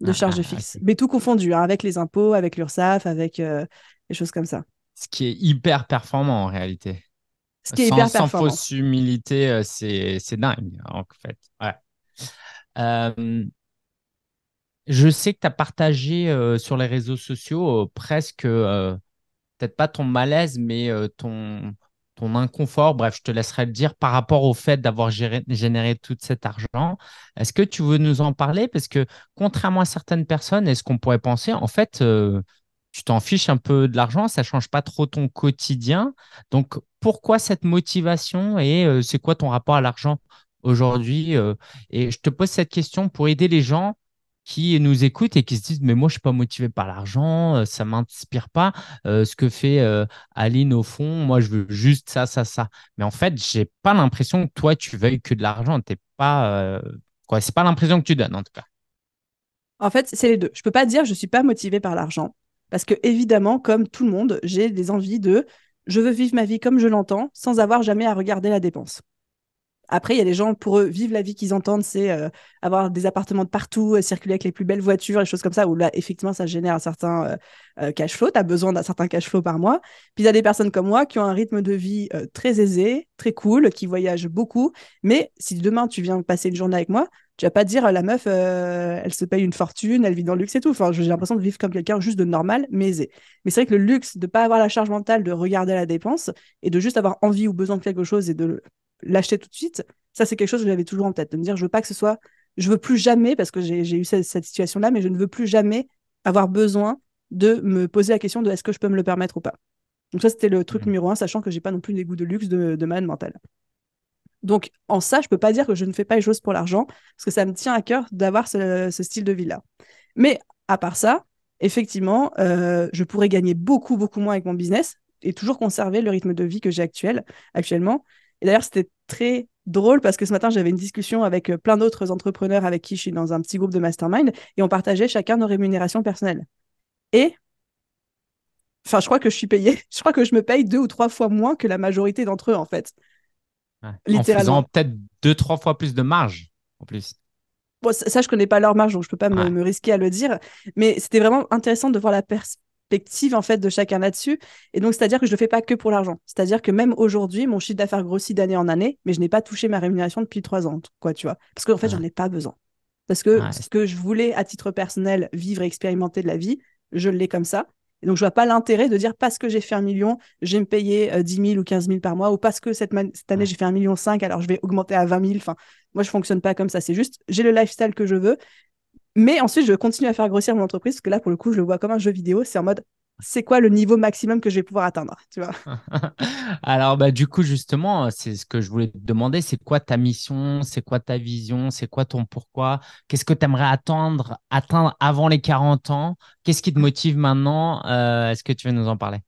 de ah, charges ah, fixes. Mais tout confondu, hein, avec les impôts, avec l'URSSAF, avec euh, des les choses comme ça. Ce qui est hyper performant en réalité. Ce qui est hyper performant. Sans fausse humilité, euh, c'est dingue, en fait. Ouais. Euh, je sais que tu as partagé euh, sur les réseaux sociaux euh, presque, peut-être pas ton malaise, mais ton, ton inconfort, bref, je te laisserai le dire par rapport au fait d'avoir généré tout cet argent. Est-ce que tu veux nous en parler Parce que contrairement à certaines personnes, est-ce qu'on pourrait penser, en fait, tu t'en fiches un peu de l'argent, ça change pas trop ton quotidien. Donc, pourquoi cette motivation et c'est quoi ton rapport à l'argent aujourd'hui euh, Et je te pose cette question pour aider les gens qui nous écoutent et qui se disent mais moi je suis pas motivé par l'argent, euh, ça m'inspire pas euh, ce que fait Aline au fond, moi je veux juste ça ça ça. Mais en fait, j'ai pas l'impression que toi tu veuilles que de l'argent, t'es pas quoi, c'est pas l'impression que tu donnes en tout cas. En fait, c'est les deux. Je ne peux pas dire je suis pas motivé par l'argent parce que évidemment comme tout le monde, j'ai des envies de je veux vivre ma vie comme je l'entends sans avoir jamais à regarder la dépense. Après, il y a des gens, pour eux, vivre la vie qu'ils entendent, c'est euh, avoir des appartements de partout, euh, circuler avec les plus belles voitures, les choses comme ça, où là, effectivement, ça génère un certain euh, cash flow. Tu as besoin d'un certain cash flow par mois. Puis, il y a des personnes comme moi qui ont un rythme de vie très aisé, très cool, qui voyagent beaucoup. Mais si demain, tu viens passer une journée avec moi, tu vas pas dire la meuf, elle se paye une fortune, elle vit dans le luxe et tout. Enfin, j'ai l'impression de vivre comme quelqu'un juste de normal, mais aisé. Mais c'est vrai que le luxe de pas avoir la charge mentale de regarder la dépense et de juste avoir envie ou besoin de quelque chose et de l'acheter tout de suite. Ça, c'est quelque chose que j'avais toujours en tête, de me dire, je veux pas que ce soit, je veux plus jamais, parce que j'ai eu cette, situation-là, mais je ne veux plus jamais avoir besoin de me poser la question de est-ce que je peux me le permettre ou pas. Donc ça, c'était le truc mhm. numéro un, sachant que j'ai pas non plus des goûts de luxe de, de malade mentale. Donc en ça, je peux pas dire que je ne fais pas les choses pour l'argent, parce que ça me tient à cœur d'avoir ce, style de vie-là. Mais à part ça, effectivement, euh, je pourrais gagner beaucoup, beaucoup moins avec mon business et toujours conserver le rythme de vie que j'ai actuel, actuellement. Et d'ailleurs, c'était très drôle parce que ce matin, j'avais une discussion avec euh, plein d'autres entrepreneurs avec qui je suis dans un petit groupe de mastermind et on partageait chacun nos rémunérations personnelles. Et, enfin, je crois que je suis payé. je crois que je me paye deux ou trois fois moins que la majorité d'entre eux, en fait. Littéralement. En faisant peut-être deux, trois fois plus de marge, en plus. Bon, ça, je connais pas leur marge, donc je peux pas me, me risquer à le dire. Mais c'était vraiment intéressant de voir la, pers en fait de chacun là-dessus. Et donc, c'est-à-dire que je ne fais pas que pour l'argent. C'est-à-dire que même aujourd'hui, mon chiffre d'affaires grossit d'année en année, mais je n'ai pas touché ma rémunération depuis trois ans, quoi, tu vois. Parce qu'en fait, j'en ai pas besoin. Parce que ce que je voulais à titre personnel vivre et expérimenter de la vie, je l'ai comme ça. donc, je vois pas l'intérêt de dire parce que j'ai fait un million, je me payer euh, dix 10 000 ou 15 000 par mois, ou parce que cette, année, j'ai fait un million cinq, alors je vais augmenter à 20 000. Enfin, moi, je fonctionne pas comme ça. C'est juste, j'ai le lifestyle que je veux. Mais ensuite, je continue à faire grossir mon entreprise, parce que là, pour le coup, je le vois comme un jeu vidéo. C'est en mode, c'est quoi le niveau maximum que je vais pouvoir atteindre, tu vois Alors, bah, du coup, justement, c'est ce que je voulais te demander. C'est quoi ta mission C'est quoi ta vision C'est quoi ton pourquoi Qu'est-ce que tu aimerais attendre, atteindre avant les 40 ans Qu'est-ce qui te motive maintenant euh, Est-ce que tu veux nous en parler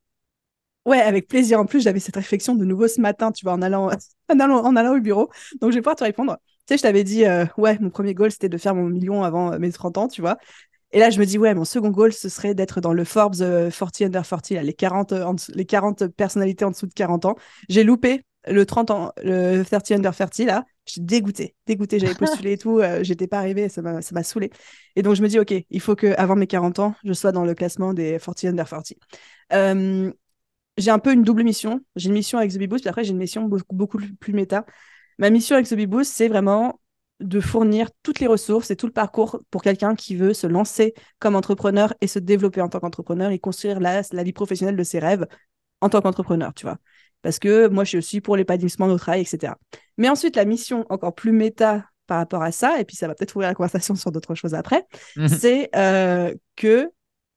Ouais, avec plaisir. En plus, j'avais cette réflexion de nouveau ce matin, tu vois, en allant, en allant au bureau. Donc, je vais pouvoir te répondre. Tu sais, je t'avais dit, euh, ouais, mon premier goal, c'était de faire mon million avant euh, mes 30 ans, tu vois. Et là, je me dis, ouais, mon second goal, ce serait d'être dans le Forbes 40 euh, under 40, les, 40, les 40 personnalités en dessous de 40 ans. J'ai loupé le 30 ans, le 30 under 30, là. Je dégoûtée, dégoûtée. J'avais postulé et tout, Je j'étais pas arrivée, ça m'a saoulée. Et donc, je me dis, OK, il faut qu'avant mes 40 ans, je sois dans le classement des 40 under 40. j'ai un peu une double mission. J'ai une mission avec The Boost, puis après, j'ai une mission beaucoup, beaucoup plus méta. Ma mission avec ce bibou c'est vraiment de fournir toutes les ressources et tout le parcours pour quelqu'un qui veut se lancer comme entrepreneur et se développer en tant qu'entrepreneur et construire la, vie professionnelle de ses rêves en tant qu'entrepreneur, tu vois. Parce que moi, je suis aussi pour l'épanouissement nos travail, etc. Mais ensuite, la mission encore plus méta par rapport à ça, et puis ça va peut-être ouvrir la conversation sur d'autres choses après, mhm. c'est euh, que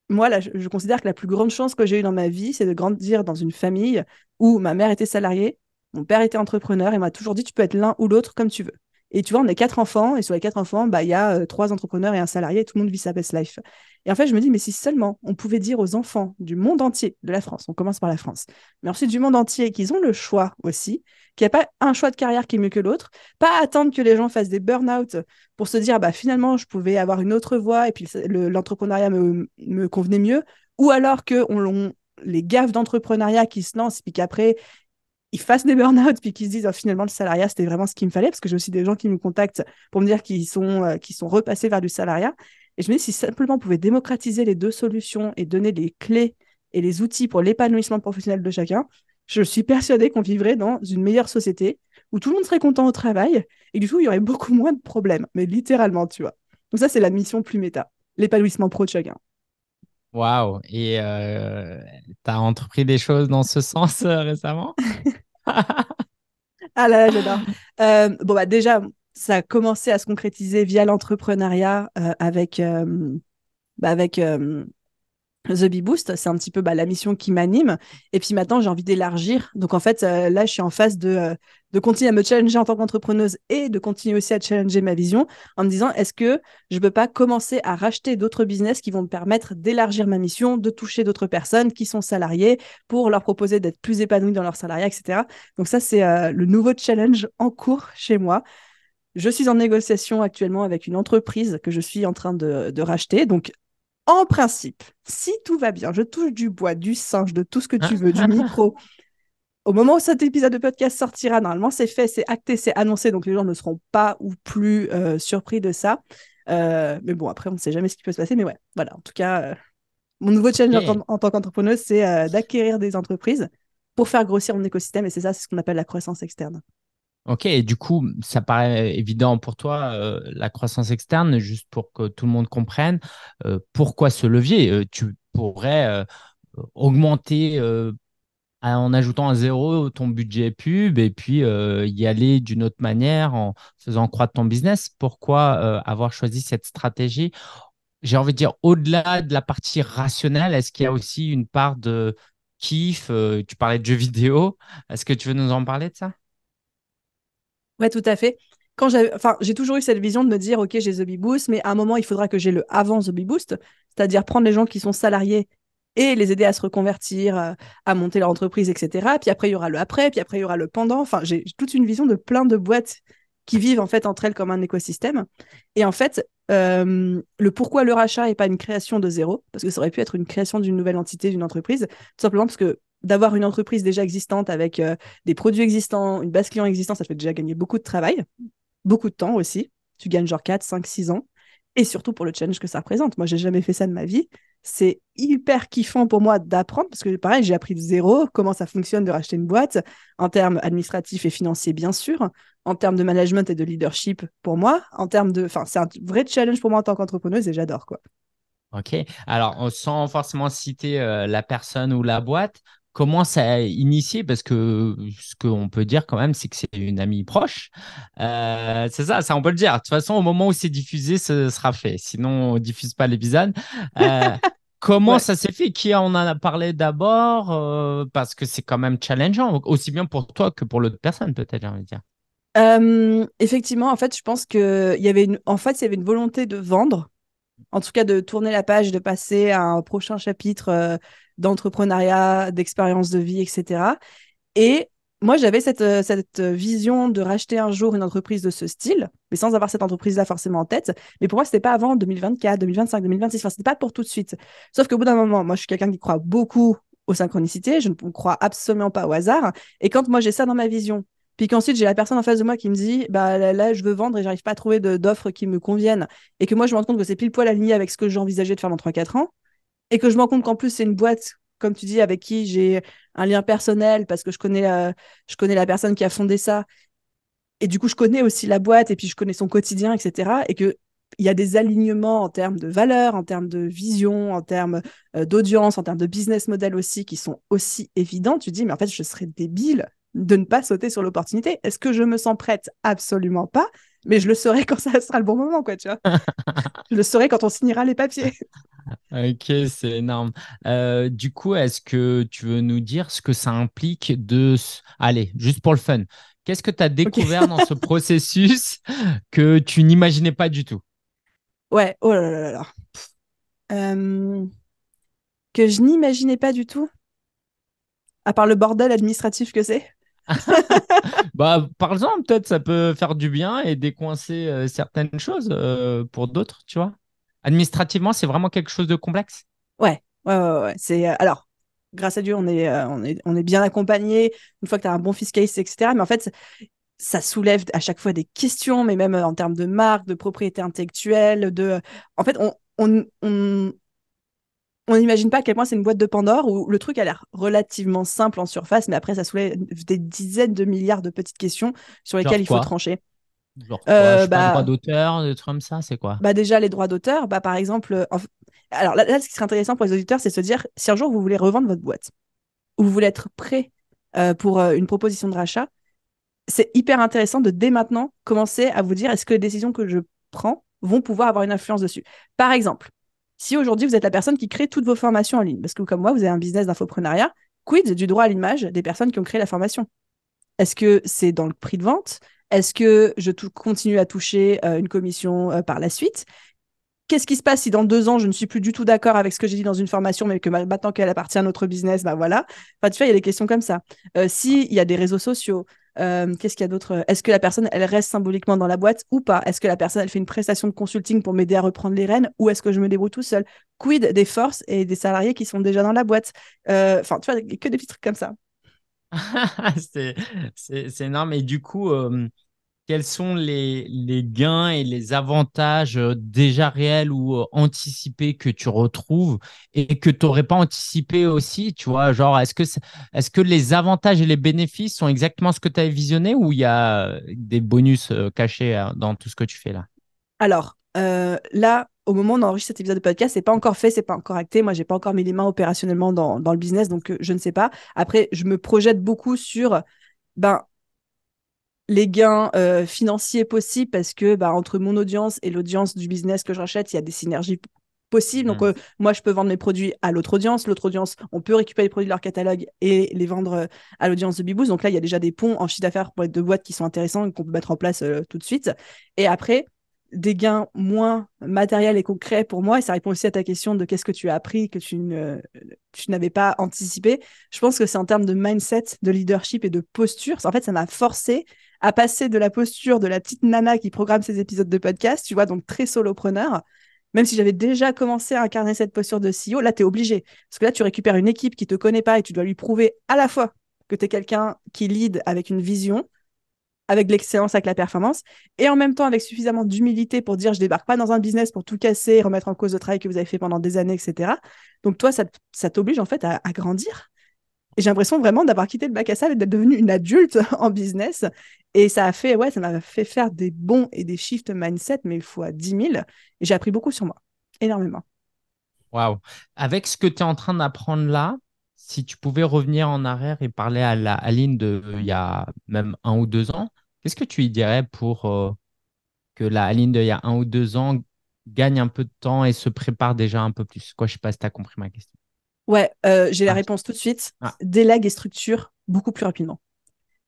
moi, là, je, je, considère que la plus grande chance que j'ai eue dans ma vie, c'est de grandir dans une famille où ma mère était salariée, mon père était entrepreneur et m'a toujours dit tu peux être l'un ou l'autre comme tu veux. Et tu vois, on est quatre enfants, et sur les quatre enfants, bah, il y a euh, trois entrepreneurs et un salarié, tout le monde vit sa best life. Et en fait, je me dis, mais si seulement on pouvait dire aux enfants du monde entier, de la France, on commence par la France, mais ensuite du monde entier, qu'ils ont le choix aussi, qu'il n'y a pas un choix de carrière qui est mieux que l'autre, pas attendre que les gens fassent des burn-out pour se dire, bah, finalement, je pouvais avoir une autre voie, et puis l'entrepreneuriat me, convenait mieux, ou alors que on, les gaffes d'entrepreneuriat qui se lancent, puis qu'après, ils fassent des burn-out puis qu'ils se disent ah, finalement le salariat c'était vraiment ce qu'il me fallait parce que j'ai aussi des gens qui me contactent pour me dire qu'ils sont euh, qui sont repassés vers du salariat et je me dis si simplement on pouvait démocratiser les deux solutions et donner les clés et les outils pour l'épanouissement professionnel de chacun je suis persuadée qu'on vivrait dans une meilleure société où tout le monde serait content au travail et du coup il y aurait beaucoup moins de problèmes mais littéralement tu vois donc ça c'est la mission plus méta l'épanouissement pro de chacun Waouh Et euh, tu as entrepris des choses dans ce sens euh, récemment ah là là, j'adore. Euh, bon, bah, déjà, ça a commencé à se concrétiser via l'entrepreneuriat euh, avec, euh, bah, avec The Bee Boost, c'est un petit peu bah, la mission qui m'anime. Et puis maintenant, j'ai envie d'élargir. Donc en fait, euh, là, je suis en phase de, euh, de continuer à me challenger en tant qu'entrepreneuse et de continuer aussi à challenger ma vision en me disant est-ce que je ne peux pas commencer à racheter d'autres business qui vont me permettre d'élargir ma mission, de toucher d'autres personnes qui sont salariées pour leur proposer d'être plus épanouies dans leur salariat, etc. Donc ça, c'est euh, le nouveau challenge en cours chez moi. Je suis en négociation actuellement avec une entreprise que je suis en train de, de racheter. Donc, en principe, si tout va bien, je touche du bois, du singe, de tout ce que tu veux, du micro. Au moment où cet épisode de podcast sortira, normalement, c'est fait, c'est acté, c'est annoncé, donc les gens ne seront pas ou plus euh, surpris de ça. Euh, mais bon, après, on ne sait jamais ce qui peut se passer. Mais ouais, voilà. En tout cas, euh, mon nouveau challenge en, tant qu'entrepreneur, c'est d'acquérir des entreprises pour faire grossir mon écosystème. Et c'est ça, c'est ce qu'on appelle la croissance externe. Ok, et du coup, ça paraît évident pour toi, euh, la croissance externe, juste pour que tout le monde comprenne, euh, pourquoi ce levier euh, Tu pourrais augmenter en ajoutant à zéro ton budget pub et puis y aller d'une autre manière en faisant croître ton business. Pourquoi avoir choisi cette stratégie J'ai envie de dire, au-delà de la partie rationnelle, est-ce qu'il y a aussi une part de kiff Tu parlais de jeux vidéo. Est-ce que tu veux nous en parler de ça Ouais, tout à fait. Quand j'ai enfin, toujours eu cette vision de me dire, OK, j'ai The mais à un moment, il faudra que j'ai le avant The c'est-à-dire prendre les gens qui sont salariés et les aider à se reconvertir, euh, à monter leur entreprise, etc. Puis après, il y aura le après, puis après, il y aura le pendant. Enfin, j'ai toute une vision de plein de boîtes qui vivent en fait entre elles comme un écosystème. Et en fait, euh, le pourquoi le rachat est pas une création de zéro, parce que ça aurait pu être une création d'une nouvelle entité, d'une entreprise, tout simplement parce que d'avoir une entreprise déjà existante avec euh, des produits existants, une base client existante, ça te fait déjà gagner beaucoup de travail, beaucoup de temps aussi. Tu gagnes genre 4, 5, 6 ans. Et surtout pour le challenge que ça représente. Moi, j'ai jamais fait ça de ma vie. C'est hyper kiffant pour moi d'apprendre parce que pareil, j'ai appris de zéro comment ça fonctionne de racheter une boîte en termes administratifs et financiers, bien sûr, en termes de management et de leadership pour moi, en termes de, enfin, c'est un vrai challenge pour moi en tant qu'entrepreneuse et j'adore quoi. Ok. Alors, sans forcément citer euh, la personne ou la boîte, comment ça a initié Parce que ce qu'on peut dire quand même, c'est que c'est une amie proche. Euh, c'est ça, ça on peut le dire. De toute façon, au moment où c'est diffusé, ce sera fait. Sinon, on diffuse pas l'épisode. Euh, comment ça s'est fait Qui en a parlé d'abord euh, Parce que c'est quand même challengeant, aussi bien pour toi que pour l'autre personne, peut-être, j'ai envie de dire. effectivement, en fait, je pense que y avait une, en fait, il y avait une volonté de vendre, en tout cas de tourner la page, de passer à un prochain chapitre euh, d'entrepreneuriat, d'expérience de vie, etc. Et moi, j'avais cette, euh, cette, vision de racheter un jour une entreprise de ce style, mais sans avoir cette entreprise-là forcément en tête. Mais pour moi, c'était pas avant 2024, 2025, 2026. Enfin, n'était pas pour tout de suite. Sauf qu'au bout d'un moment, moi, je suis quelqu'un qui croit beaucoup aux synchronicités. Je ne crois absolument pas au hasard. Et quand moi, j'ai ça dans ma vision, puis qu'ensuite j'ai la personne en face de moi qui me dit bah là, je veux vendre et j'arrive pas à trouver d'offres qui me conviennent et que moi je me rends compte que c'est pile poil aligné avec ce que j'envisageais de faire dans 3 4 ans et que je me rends compte qu'en plus c'est une boîte comme tu dis avec qui j'ai un lien personnel parce que je connais euh, je connais la personne qui a fondé ça et du coup je connais aussi la boîte et puis je connais son quotidien etc et que il y a des alignements en termes de valeurs, en termes de vision, en termes euh, d'audience, en termes de business model aussi, qui sont aussi évidents. Tu dis, mais en fait, je serais débile de ne pas sauter sur l'opportunité. Est-ce que je me sens prête Absolument pas. Mais je le saurai quand ça sera le bon moment, quoi, tu vois. je le saurai quand on signera les papiers. ok, c'est énorme. Euh, du coup, est-ce que tu veux nous dire ce que ça implique de... Allez, juste pour le fun, qu'est-ce que tu as découvert dans ce processus que tu n'imaginais pas du tout Ouais, oh là là là. Euh, que je n'imaginais pas du tout à part le bordel administratif que c'est. bah, par exemple, peut-être, ça peut faire du bien et décoincer euh, certaines choses euh, pour d'autres, tu vois. Administrativement, c'est vraiment quelque chose de complexe. Ouais, ouais, ouais. ouais. C'est, euh, alors, grâce à Dieu, on est, on est, bien accompagné une fois que tu as un bon fiscaliste, etc. Mais en fait, ça soulève à chaque fois des questions, mais même en termes de marque, de propriété intellectuelle, de. En fait, on on n'imagine pas à quel point c'est une boîte de Pandore où le truc a l'air relativement simple en surface, mais après, ça soulève des dizaines de milliards de petites questions sur lesquelles il faut trancher. Genre les euh, bah droits d'auteur, des trucs comme ça, c'est quoi Bah déjà les droits d'auteur, bah par exemple, euh, alors là, ce qui serait intéressant pour les auditeurs, c'est de se dire si un jour vous voulez revendre votre boîte ou vous voulez être prêt euh, pour une proposition de rachat, c'est hyper intéressant de dès maintenant commencer à vous dire est-ce que les décisions que je prends vont pouvoir avoir une influence dessus. Par exemple, si aujourd'hui, vous êtes la personne qui crée toutes vos formations en ligne, parce que comme moi, vous avez un business d'infoprenariat, quid du droit à l'image des personnes qui ont créé la formation Est-ce que c'est dans le prix de vente Est-ce que je continue à toucher euh, une commission euh, par la suite Qu'est-ce qui se passe si dans deux ans, je ne suis plus du tout d'accord avec ce que j'ai dit dans une formation, mais que maintenant qu'elle appartient à notre business, ben voilà. Enfin, tu vois, il y a des questions comme ça. Euh, si S'il y a des réseaux sociaux, euh, qu'est-ce qu'il y a d'autre Est-ce que la personne, elle reste symboliquement dans la boîte ou pas Est-ce que la personne, elle fait une prestation de consulting pour m'aider à reprendre les rênes ou est-ce que je me débrouille tout seul Quid des forces et des salariés qui sont déjà dans la boîte euh, Enfin, tu vois, que des petits trucs comme ça. c'est énorme. Et du coup, euh, quels sont les, gains et les avantages euh, déjà réels ou euh, anticipés que tu retrouves et que tu n'aurais pas anticipé aussi, tu vois, genre est-ce que est que les avantages et les bénéfices sont exactement ce que tu avais visionné ou il y a euh, des bonus cachés dans tout ce que tu fais là Alors, là, au moment d'enregistrer cet épisode de podcast, c'est pas encore fait, c'est pas encore acté. Moi, j'ai pas encore mis les mains opérationnellement dans, dans le business, donc je ne sais pas. Après, je me projette beaucoup sur ben les gains euh, financiers possibles parce que bah, entre mon audience et l'audience du business que je rachète, il y a des synergies possibles. Donc, mmh. euh, moi, je peux vendre mes produits à l'autre audience. L'autre audience, on peut récupérer les produits de leur catalogue et les vendre euh, à l'audience de Bibouz Donc là, il y a déjà des ponts en chiffre d'affaires pour les deux boîtes qui sont intéressants et qu'on peut mettre en place tout de suite. Et après, des gains moins matériels et concrets pour moi. Et ça répond aussi à ta question de qu'est-ce que tu as appris que tu, tu n'avais pas anticipé. Je pense que c'est en termes de mindset, de leadership et de posture. En fait, ça m'a forcé à passer de la posture de la petite nana qui programme ses épisodes de podcast, tu vois, donc très solopreneur. Même si j'avais déjà commencé à incarner cette posture de CEO, là, tu es obligé. Parce que là, tu récupères une équipe qui ne te connaît pas et tu dois lui prouver à la fois que tu es quelqu'un qui lead avec une vision, avec l'excellence, avec la performance, et en même temps avec suffisamment d'humilité pour dire je débarque pas dans un business pour tout casser, remettre en cause le travail que vous avez fait pendant des années, etc. Donc toi, ça, ça t'oblige en fait à, à, grandir j'ai l'impression vraiment d'avoir quitté le bac à sable et d'être devenue une adulte en business. Et ça a fait, ouais, ça m'a fait faire des bons et des shifts mindset, mais fois 10 000. Et j'ai appris beaucoup sur moi, énormément. Waouh. Avec ce que tu es en train d'apprendre là, si tu pouvais revenir en arrière et parler à la Aline de euh, il y a même un ou deux ans, qu'est-ce que tu lui dirais pour euh, que la Aline de il y a un ou deux ans gagne un peu de temps et se prépare déjà un peu plus Quoi, je ne sais pas si tu as compris ma question. Ouais, euh, j'ai la ah. réponse tout de suite. Ah. délègue et structure beaucoup plus rapidement.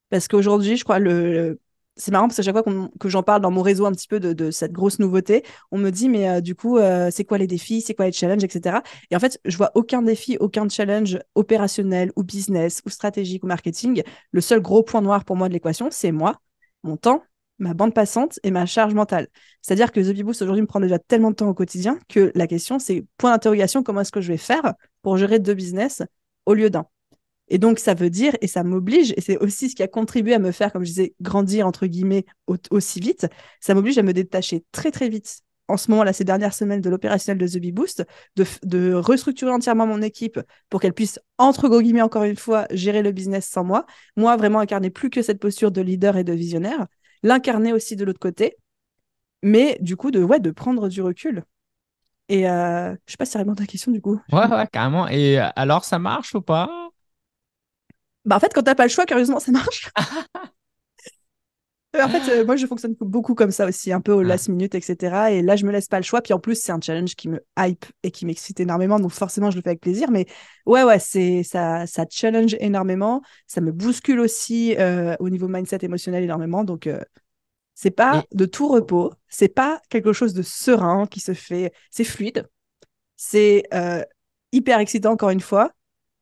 Parce qu'aujourd'hui, je crois, le, c'est marrant parce que chaque fois que j'en parle dans mon réseau un petit peu de, cette grosse nouveauté, on me dit, mais euh, du coup, euh, c'est quoi les défis, c'est quoi les challenges, etc. Et en fait, je vois aucun défi, aucun challenge opérationnel ou business ou stratégique ou marketing. Le seul gros point noir pour moi de l'équation, c'est moi, mon temps, ma bande passante et ma charge mentale. C'est-à-dire que The B-Boost, aujourd'hui me prend déjà tellement de temps au quotidien que la question c'est point d'interrogation comment est-ce que je vais faire pour gérer deux business au lieu d'un. Et donc ça veut dire et ça m'oblige et c'est aussi ce qui a contribué à me faire comme je disais grandir entre guillemets aussi vite, ça m'oblige à me détacher très très vite. En ce moment, là, ces dernières semaines de l'opérationnel de The Boost, de, de restructurer entièrement mon équipe pour qu'elle puisse, entre guillemets, encore une fois, gérer le business sans moi. Moi, vraiment incarner plus que cette posture de leader et de visionnaire l'incarner aussi de l'autre côté, mais du coup, de, ouais, de prendre du recul. Et euh, je sais pas si c'est vraiment ta question du coup. Ouais, ouais, carrément. Et euh, alors, ça marche ou pas Bah, en fait, quand t'as pas le choix, curieusement, ça marche. Euh, en fait, euh, moi, je fonctionne beaucoup comme ça aussi, un peu au ah. last minute, etc. Et là, je me laisse pas le choix. Puis en plus, c'est un challenge qui me hype et qui m'excite énormément. Donc forcément, je le fais avec plaisir. Mais ouais, ouais, c'est ça, ça challenge énormément. Ça me bouscule aussi euh, au niveau mindset émotionnel énormément. Donc ce c'est pas de tout repos. C'est pas quelque chose de serein qui se fait. C'est fluide. C'est hyper excitant encore une fois,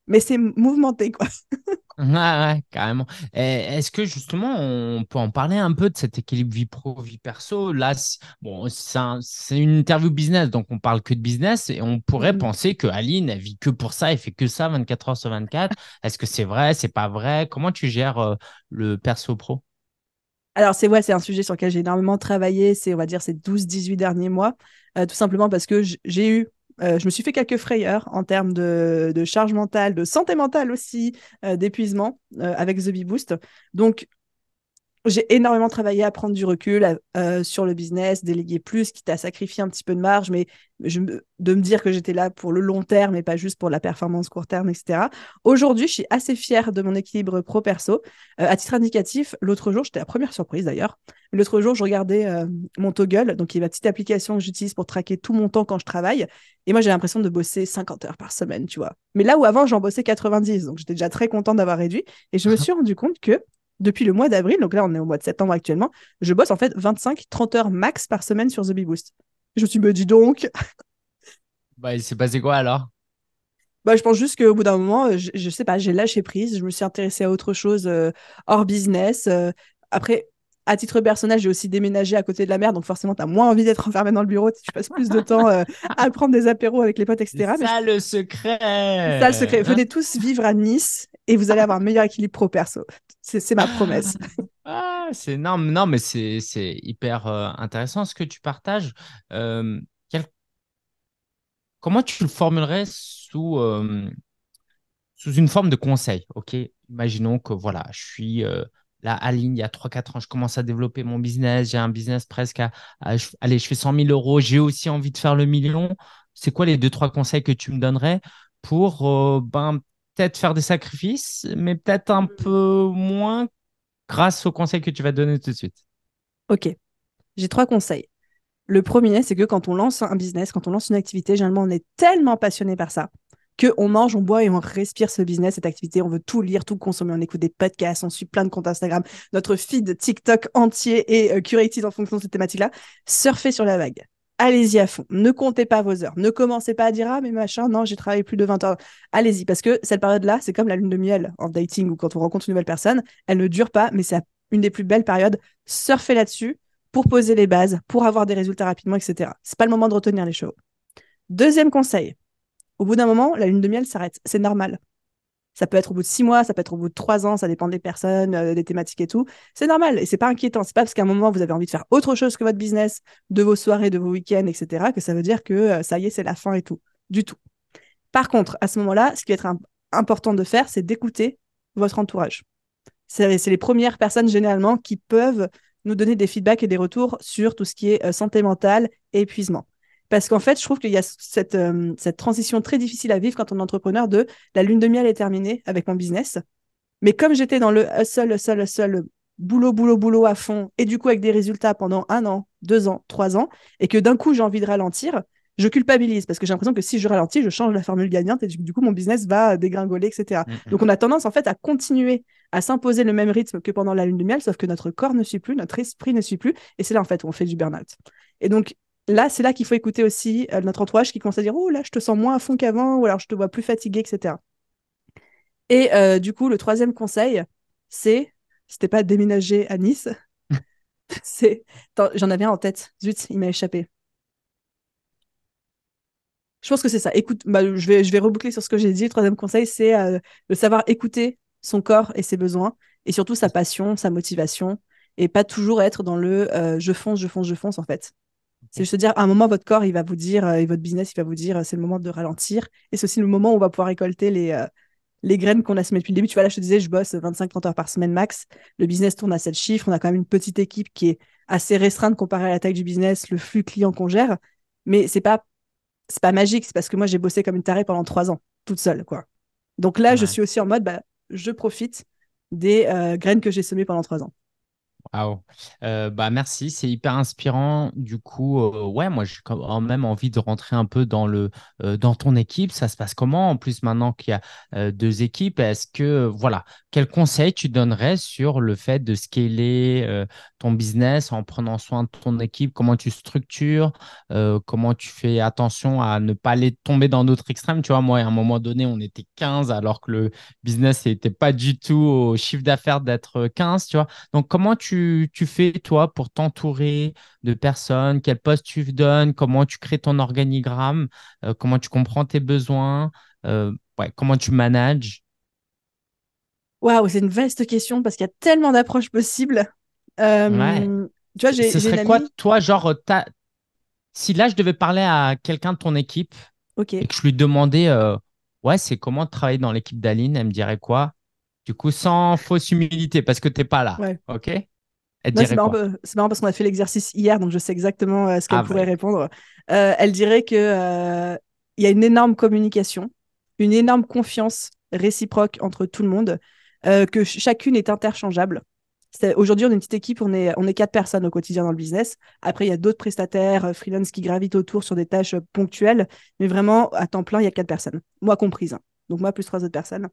mais c'est mouvementé quoi. Ouais, ouais, carrément. Est-ce que justement, on peut en parler un peu de cet équilibre vie pro, vie perso Là, c'est- bon, c'est une interview business, donc on parle que de business et on pourrait penser que Aline, vit que pour ça, elle fait que ça 24 heures sur 24. Est-ce que c'est vrai, c'est pas vrai Comment tu gères euh, le perso pro Alors, c'est vrai, c'est un sujet sur lequel j'ai énormément travaillé, c'est, on va dire, ces 12-18 derniers mois, euh, tout simplement parce que j'ai eu euh, je me suis fait quelques frayeurs en termes de, charge mentale, de santé mentale aussi, euh, d'épuisement euh, avec The b Boost. Donc, j'ai énormément travaillé à prendre du recul euh, sur le business, déléguer plus, quitte à sacrifier un petit peu de marge, mais je, de me dire que j'étais là pour le long terme et pas juste pour la performance court terme, etc. Aujourd'hui, je suis assez fière de mon équilibre pro-perso. Euh, à titre indicatif, l'autre jour, j'étais la première surprise d'ailleurs. L'autre jour, je regardais euh, mon Toggle, donc il y a ma petite application que j'utilise pour traquer tout mon temps quand je travaille. Et moi, j'ai l'impression de bosser 50 heures par semaine, tu vois. Mais là où avant, j'en bossais 90, donc j'étais déjà très contente d'avoir réduit. Et je me suis rendu compte que depuis le mois d'avril, donc là on est au mois de septembre actuellement, je bosse en fait 25-30 heures max par semaine sur The Big Boost. Je me bah, dis donc. bah, il s'est passé quoi alors bah, je pense juste qu'au bout d'un moment, je, sais pas, j'ai lâché prise, je me suis intéressée à autre chose euh, hors business. Euh. après, à titre personnel, j'ai aussi déménagé à côté de la mer, donc forcément, tu as moins envie d'être enfermé dans le bureau, tu passes plus de temps euh, à prendre des apéros avec les potes, etc. ça, le secret Ça, le secret. Venez tous vivre à Nice et vous allez avoir un meilleur équilibre pro-perso. C'est ma promesse. ah, c'est énorme. Non, mais c'est hyper euh, intéressant ce que tu partages. Comment tu le formulerais sous, sous une forme de conseil Ok, imaginons que voilà, je suis euh, là à ligne il y a 3-4 ans, je commence à développer mon business, j'ai un business presque à, allez, je fais 100 000 euros, j'ai aussi envie de faire le million. C'est quoi les deux trois conseils que tu me donnerais pour euh, ben, peut-être faire des sacrifices, mais peut-être un hmm. peu moins grâce aux conseils que tu vas donner tout de suite. Ok. J'ai trois conseils. Le premier, c'est que quand on lance un business, quand on lance une activité, généralement, on est tellement passionné par ça qu'on mange, on boit et on respire ce business, cette activité. On veut tout lire, tout consommer. On écoute des podcasts, on suit plein de comptes Instagram. Notre feed TikTok entier et euh, curated en fonction de cette thématique-là. Surfer sur la vague allez-y à fond. Ne comptez pas vos heures. Ne commencez pas à dire Ah, mais machin, non, j'ai travaillé plus de 20 heures. Allez-y, parce que cette période-là, c'est comme la lune de miel en dating ou quand on rencontre une nouvelle personne. Elle ne dure pas, mais c'est une des plus belles périodes. Surfez là-dessus pour poser les bases, pour avoir des résultats rapidement, etc. C'est pas le moment de retenir les chevaux. Deuxième conseil. Au bout d'un moment, la lune de miel s'arrête. C'est normal. Ça peut être au bout de six mois, ça peut être au bout de trois ans, ça dépend des personnes, euh, des thématiques et tout. C'est normal et c'est pas inquiétant. C'est pas parce qu'à un moment vous avez envie de faire autre chose que votre business, de vos soirées, de vos week-ends, etc., que ça veut dire que euh, ça y est, c'est la fin et tout. Du tout. Par contre, à ce moment-là, ce qui va être important de faire, c'est d'écouter votre entourage. C'est les premières personnes généralement qui peuvent nous donner des feedbacks et des retours sur tout ce qui est euh, santé mentale et épuisement. Parce qu'en fait, je trouve qu'il y a euh, cette, transition très difficile à vivre quand on est entrepreneur de la lune de miel est terminée avec mon business. Mais comme j'étais dans le seul, seul, seul, boulot, boulot, boulot à fond, et du coup avec des résultats pendant un an, deux ans, trois ans, et que d'un coup j'ai envie de ralentir, je culpabilise parce que j'ai l'impression que si je ralentis, je change la formule gagnante et du coup mon business va dégringoler, etc. Mm-hmm. Donc on a tendance en fait à continuer à s'imposer le même rythme que pendant la lune de miel, sauf que notre corps ne suit plus, notre esprit ne suit plus, et c'est là en fait où on fait du burn-out. Et donc là, c'est là qu'il faut écouter aussi euh, notre entourage qui commence à dire Oh là, je te sens moins à fond qu'avant, ou alors je te vois plus fatigué, etc. Et euh, du coup, le troisième conseil, c'est c'était pas déménager à Nice. c'est j'en avais un en tête. Zut, il m'a échappé. Je pense que c'est ça. Écoute, bah, je vais je vais reboucler sur ce que j'ai dit. Le troisième conseil, c'est de euh, savoir écouter son corps et ses besoins, et surtout sa passion, sa motivation, et pas toujours être dans le je fonce, je fonce, je fonce en fait. C'est juste dire, à un moment, votre corps, il va vous dire, euh, et votre business, il va vous dire, euh, c'est le moment de ralentir. Et c'est aussi le moment où on va pouvoir récolter les, euh, les graines qu'on a semées depuis le début. Tu vois, là, je te disais, je bosse 25-30 heures par semaine max. Le business tourne à 7 chiffres. On a quand même une petite équipe qui est assez restreinte comparée à la taille du business, le flux client qu'on gère. Mais c'est pas, c'est pas magique. C'est parce que moi, j'ai bossé comme une tarée pendant 3 ans, toute seule, quoi. Donc là, je suis aussi en mode, bah, je profite des graines que j'ai semées pendant 3 ans. Ah euh, bah merci, c'est hyper inspirant. Du coup, euh, ouais, moi j'ai quand même envie de rentrer un peu dans le euh, dans ton équipe. Ça se passe comment En plus, maintenant qu'il y a deux équipes, est-ce que voilà, quel conseil tu donnerais sur le fait de scaler ton business en prenant soin de ton équipe Comment tu structures Comment tu fais attention à ne pas aller tomber dans d'autres extrêmes Tu vois, moi, à un moment donné, on était 15 alors que le business n'était pas du tout au chiffre d'affaires d'être 15, tu vois. Donc, comment tu tu, fais, toi, pour t'entourer de personnes Quel poste tu donnes Comment tu crées ton organigramme euh, Comment tu comprends tes besoins euh, Comment tu manages Waouh, c'est une vaste question parce qu'il y a tellement d'approches possibles. Euh, tu vois, j'ai. Ce serait quoi, toi, genre, si là, je devais parler à quelqu'un de ton équipe et que je lui demandais, ouais, c'est comment travailler dans l'équipe d'Aline Elle me dirait quoi du coup, sans fausse humilité, parce que tu n'es pas là. OK c'est marrant, parce qu'on a fait l'exercice hier, donc je sais exactement euh, ce qu'elle ah pourrait répondre. Euh, elle dirait qu'il euh, y a une énorme communication, une énorme confiance réciproque entre tout le monde, que chacune est interchangeable. Aujourd'hui, on est une petite équipe, on est, quatre personnes au quotidien dans le business. Après, il y a d'autres prestataires, freelance qui gravitent autour sur des tâches ponctuelles, mais vraiment, à temps plein, il y a quatre personnes, moi comprise. Hein. Donc moi, plus trois autres personnes.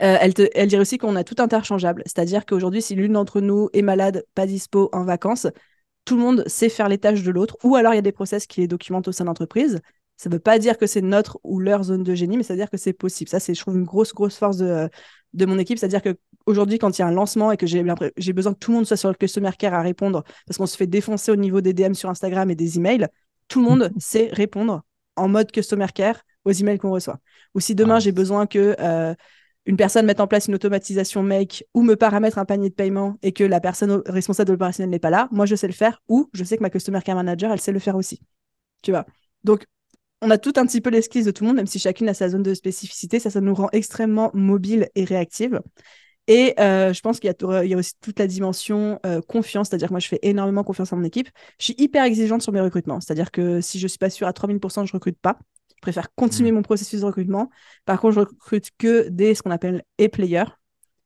Euh, elle, elle dirait aussi qu'on a tout interchangeable. C'est-à-dire qu'aujourd'hui, si l'une d'entre nous est malade, pas dispo, en vacances, tout le monde sait faire les tâches de l'autre. Ou alors, il y a des process qui les documentent au sein d'entreprise. Ça ne veut pas dire que c'est notre ou leur zone de génie, mais ça veut dire que c'est possible. Ça, c'est, je trouve, une grosse, grosse force de, de mon équipe. C'est-à-dire qu'aujourd'hui, quand il y a un lancement et que j'ai, besoin que tout le monde soit sur le customer care à répondre, parce qu'on se fait défoncer au niveau des DM sur Instagram et des emails, tout le monde sait répondre en mode customer care aux emails qu'on reçoit. Ou si demain, ah. j'ai besoin que. Euh, une personne met en place une automatisation make ou me paramètre un panier de paiement et que la personne responsable de l'opérationnel n'est pas là, moi je sais le faire ou je sais que ma customer care manager, elle sait le faire aussi. Tu vois. Donc on a tout un petit peu l'esquisse de tout le monde, même si chacune a sa zone de spécificité. Ça, ça nous rend extrêmement mobile et réactive. Et euh, je pense qu'il y, a aussi toute la dimension euh, confiance, c'est-à-dire que moi je fais énormément confiance à mon équipe. Je suis hyper exigeante sur mes recrutements, c'est-à-dire que si je suis pas sûre à 3000%, je recrute pas. Je préfère continuer mm. mon processus de recrutement. Par contre, je recrute que des ce qu'on appelle e-players.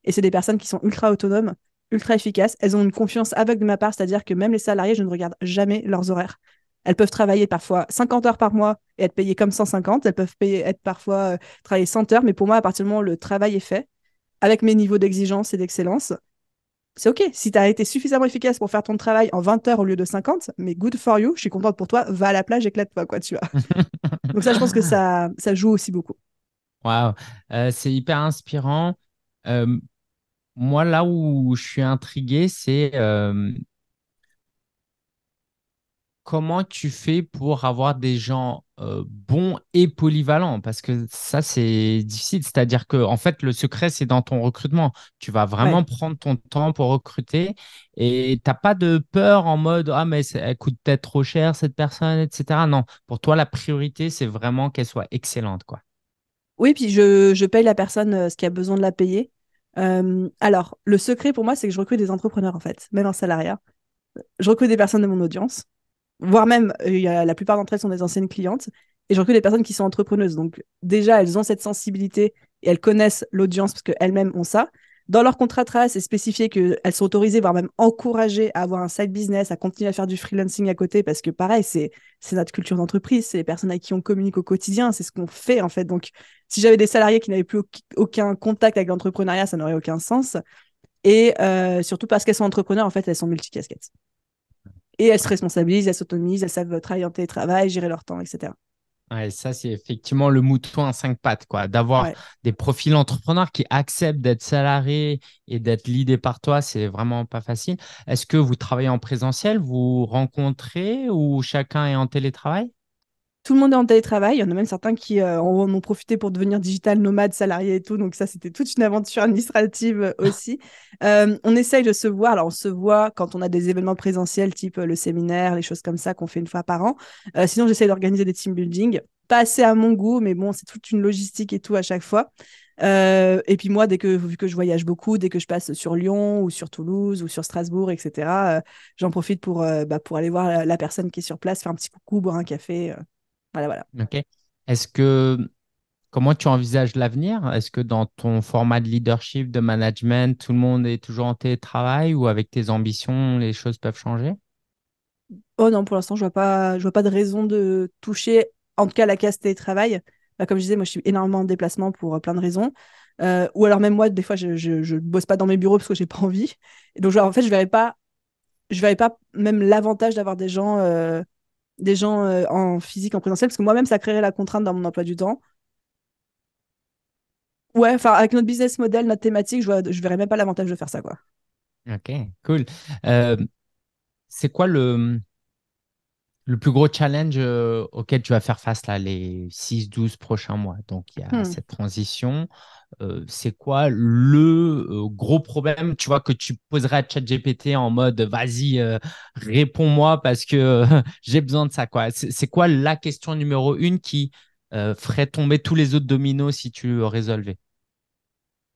Et c'est des personnes qui sont ultra autonomes, ultra efficaces. Elles ont une confiance aveugle de ma part, c'est-à-dire que même les salariés, je ne regarde jamais leurs horaires. Elles peuvent travailler parfois 50 heures par mois et être payées comme 150. Elles peuvent être parfois euh, travailler 100 heures, mais pour moi, à partir du moment où le travail est fait, avec mes niveaux d'exigence et d'excellence, c'est OK. Si tu as été suffisamment efficace pour faire ton travail en 20 heures au lieu de 50, mais good for you, je suis contente pour toi, va à la plage, éclate-toi, quoi, tu as. Donc ça, je pense que ça, ça joue aussi beaucoup. Waouh, euh, c'est hyper inspirant. Euh, moi, là où je suis intrigué, c'est euh, comment tu fais pour avoir des gens euh, bons et polyvalents Parce que ça, c'est difficile. C'est-à-dire que, en fait, le secret, c'est dans ton recrutement. Tu vas vraiment prendre ton temps pour recruter et tu n'as pas de peur en mode Ah, mais elle coûte peut-être trop cher, cette personne, etc. Non, pour toi, la priorité, c'est vraiment qu'elle soit excellente. quoi. Oui, puis je, paye la personne euh, ce qui a besoin de la payer. alors, le secret pour moi, c'est que je recrute des entrepreneurs, en fait, même en salariat. Je recrute des personnes de mon audience voire même, euh, y la plupart d'entre elles sont des anciennes clientes. Et j'ai reçu des personnes qui sont entrepreneuses. Donc, déjà, elles ont cette sensibilité et elles connaissent l'audience parce qu'elles-mêmes ont ça. Dans leur contrat de travail, c'est spécifié qu'elles sont autorisées, voire même encouragées à avoir un side business, à continuer à faire du freelancing à côté, parce que pareil, c'est notre culture d'entreprise, c'est les personnes avec qui on communique au quotidien, c'est ce qu'on fait en fait. Donc, si j'avais des salariés qui n'avaient plus aucun contact avec l'entrepreneuriat, ça n'aurait aucun sens. Et euh, surtout parce qu'elles sont entrepreneurs, en fait, elles sont multicasquettes. Et elles se responsabilisent, elles s'autonomisent, elles savent travailler en télétravail, gérer leur temps, etc. et ça, c'est effectivement le mouton à cinq pattes, quoi. D'avoir des profils entrepreneurs qui acceptent d'être salariés et d'être leadés par toi, c'est vraiment pas facile. Est-ce que vous travaillez en présentiel, vous rencontrez ou chacun est en télétravail tout le monde est en télétravail. Il y en a même certains qui euh, en ont profité pour devenir digital nomade, salarié et tout. Donc ça, c'était toute une aventure administrative euh, aussi. Euh, on essaye de se voir. Alors on se voit quand on a des événements présentiels, type le séminaire, les choses comme ça qu'on fait une fois par an. sinon, j'essaie d'organiser des team building. Pas assez à mon goût, mais bon, c'est toute une logistique et tout à chaque fois. et puis moi, dès que vu que je voyage beaucoup, dès que je passe sur Lyon ou sur Toulouse ou sur Strasbourg, etc., j'en profite pour bah, pour aller voir la, personne qui est sur place, faire un petit coucou, boire un café. Voilà, voilà. Ok. Est-ce que comment tu envisages l'avenir Est-ce que dans ton format de leadership, de management, tout le monde est toujours en télétravail ou avec tes ambitions, les choses peuvent changer Oh non, pour l'instant, je vois pas, je vois pas de raison de toucher, en tout cas, la case télétravail. Bah, comme je disais, moi, je suis énormément en déplacement pour euh, plein de raisons. Euh, ou alors même moi, des fois, je ne bosse pas dans mes bureaux parce que j'ai pas envie. donc, en fait, je verrais pas, je verrais pas même l'avantage d'avoir des gens euh, des gens euh, en physique, en présentiel, parce que moi-même, ça créerait la contrainte dans mon emploi du temps. Ouais, enfin, avec notre business model, notre thématique, je ne verrais même pas l'avantage de faire ça, quoi. Ok, cool. Euh, c'est quoi le, le plus gros challenge euh, auquel tu vas faire face là, les 6-12 prochains mois Donc, il y a hmm. cette transition. Euh, c'est quoi le euh, gros problème, tu vois, que tu poserais à ChatGPT en mode vas-y, euh, réponds-moi parce que j'ai besoin de ça, quoi. C'est quoi la question numéro une qui ferait tomber tous les autres dominos si tu le résolvais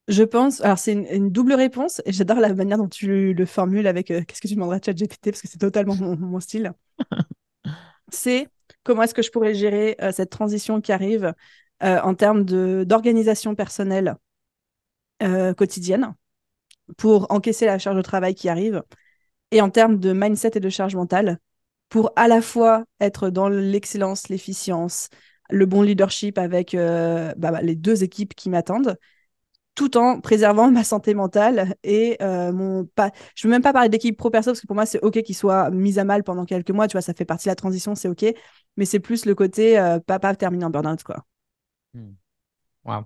je pense, alors c'est une, double réponse et j'adore la manière dont tu le formules avec qu'est-ce que tu demanderais à ChatGPT parce que c'est totalement mon, style. c'est comment est-ce que je pourrais gérer cette transition qui arrive euh, en termes d'organisation personnelle euh, quotidienne pour encaisser la charge de travail qui arrive et en termes de mindset et de charge mentale pour à la fois être dans l'excellence, l'efficience, le bon leadership avec euh, bah, bah, les deux équipes qui m'attendent, tout en préservant ma santé mentale et mon pas. Je veux même pas parler d'équipe pro perso parce que pour moi c'est ok qu'il soit mis à mal pendant quelques mois, tu vois, ça fait partie de la transition, c'est ok, mais c'est plus le côté papa terminé en burn-out quoi. Wow.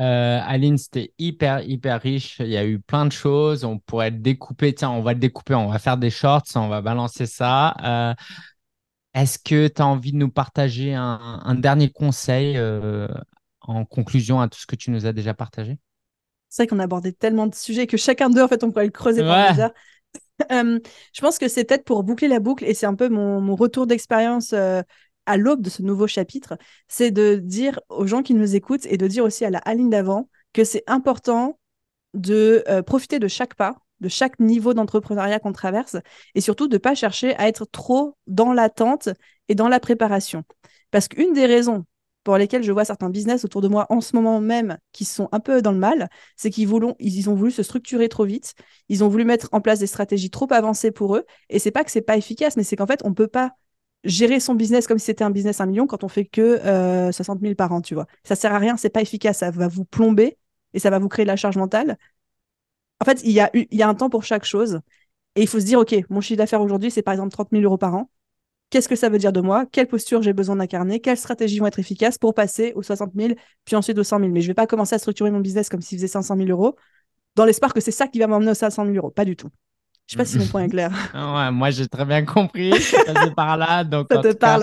Euh, Aline, c'était hyper, hyper riche. Il y a eu plein de choses. On pourrait le découper. Tiens, on va le découper. On va faire des shorts. On va balancer ça. Euh, est-ce que tu as envie de nous partager un, dernier conseil euh, en conclusion à tout ce que tu nous as déjà partagé C'est vrai qu'on a abordé tellement de sujets que chacun d'eux, en fait, on pourrait le creuser ouais. par je pense que c'est peut-être pour boucler la boucle et c'est un peu mon, mon retour d'expérience à l'aube de ce nouveau chapitre, c'est de dire aux gens qui nous écoutent et de dire aussi à la ligne d'avant que c'est important de euh, profiter de chaque pas, de chaque niveau d'entrepreneuriat qu'on traverse et surtout de ne pas chercher à être trop dans l'attente et dans la préparation. Parce qu'une des raisons pour lesquelles je vois certains business autour de moi en ce moment même qui sont un peu dans le mal, c'est qu'ils ils ont voulu se structurer trop vite, ils ont voulu mettre en place des stratégies trop avancées pour eux et c'est pas que c'est pas efficace mais c'est qu'en fait on peut pas gérer son business comme si c'était un business 1 million quand on fait que 60 euh, 000 par an, tu vois. Ça sert à rien, c'est pas efficace, ça va vous plomber et ça va vous créer de la charge mentale. En fait, il y a, un temps pour chaque chose et il faut se dire, OK, mon chiffre d'affaires aujourd'hui, c'est par exemple 30 000 euros par an. Qu'est-ce que ça veut dire de moi Quelle posture j'ai besoin d'incarner Quelles stratégies vont être efficaces pour passer aux 60 000 puis ensuite aux 100 000 Mais je vais pas commencer à structurer mon business comme s'il faisait 500 000 euros dans l'espoir que c'est ça qui va m'emmener aux 500 000 euros. Pas du tout. Je sais pas si mon point est clair. Ah moi, j'ai très bien compris. Ça par là. Donc, te parle.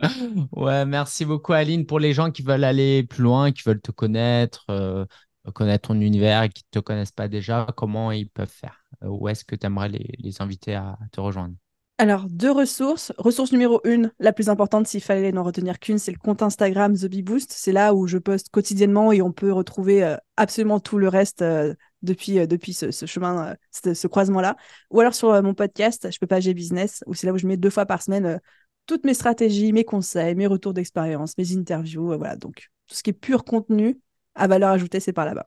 ouais, merci beaucoup, Aline. Pour les gens qui veulent aller plus loin, qui veulent te connaître, euh, connaître ton univers et qui ne te connaissent pas déjà, comment ils peuvent faire euh, Où est-ce que tu aimerais les, inviter à te rejoindre alors, deux ressources. Ressource numéro une, la plus importante, s'il fallait n'en retenir qu'une, c'est le compte Instagram The Bee Boost. C'est là où je poste quotidiennement et on peut retrouver euh, absolument tout le reste depuis, euh, depuis ce, chemin, euh, ce, croisement-là. Ou alors sur euh, mon podcast, Je peux pas, j'ai business, où c'est là où je mets deux fois par semaine toutes mes stratégies, mes conseils, mes retours d'expérience, mes interviews. voilà, donc tout ce qui est pur contenu à valeur ajoutée, c'est par là-bas.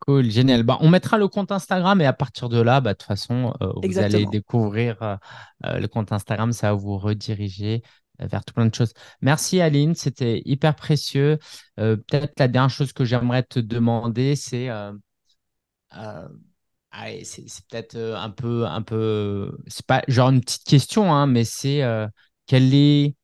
Cool, génial. Bah, on mettra le compte Instagram et à partir de là, bah, de toute façon, vous allez découvrir le compte Instagram, ça va vous rediriger vers tout plein de choses. Merci Aline, c'était hyper précieux. Peut-être la dernière chose que j'aimerais te demander, c'est euh, c'est, peut-être euh, un peu, un peu, c'est pas genre une petite question, hein, mais c'est euh, quelle est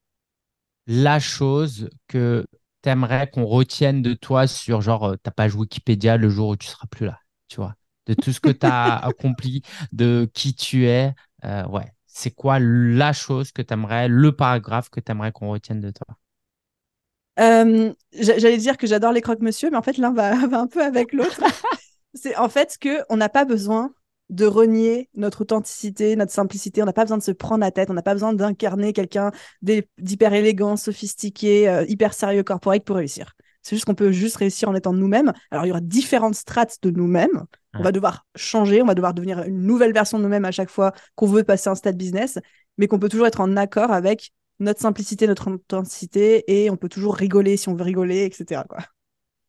la chose que t'aimerais qu'on retienne de toi sur genre ta page Wikipédia le jour où tu seras plus là, tu vois, de tout ce que tu as accompli, de qui tu es, ouais. C'est quoi la chose que tu aimerais, le paragraphe que tu aimerais qu'on retienne de toi J'allais dire que j'adore les croque-monsieur, mais en fait, l'un va, un peu avec l'autre. c'est en fait que on n'a pas besoin de renier notre authenticité, notre simplicité. On n'a pas besoin de se prendre la tête. On n'a pas besoin d'incarner quelqu'un d'hyper élégant, sophistiqué, euh, hyper sérieux corporate pour réussir. C'est juste qu'on peut juste réussir en étant nous-mêmes. Alors, il y aura différentes strates de nous-mêmes. On va devoir changer, on va devoir devenir une nouvelle version de nous-mêmes à chaque fois qu'on veut passer un stade business, mais qu'on peut toujours être en accord avec notre simplicité, notre authenticité, et on peut toujours rigoler si on veut rigoler, etc.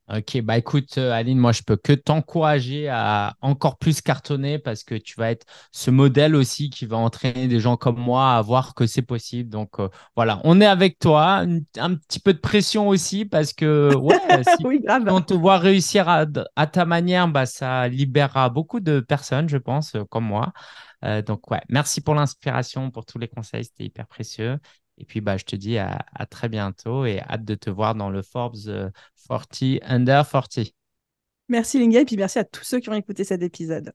Ok, bah écoute, euh, Aline, moi je peux que t'encourager à encore plus cartonner parce que tu vas être ce modèle aussi qui va entraîner des gens comme moi à voir que c'est possible. Donc euh, voilà, on est avec toi. Un, petit peu de pression aussi parce que ouais, si on te voit réussir à, ta manière, bah ça libérera beaucoup de personnes, je pense, euh, comme moi. donc ouais, merci pour l'inspiration, pour tous les conseils, c'était hyper précieux. Et puis, bah, je te dis à, à, très bientôt et hâte de te voir dans le Forbes 40 euh, Under 40. Merci Linga et puis merci à tous ceux qui ont écouté cet épisode.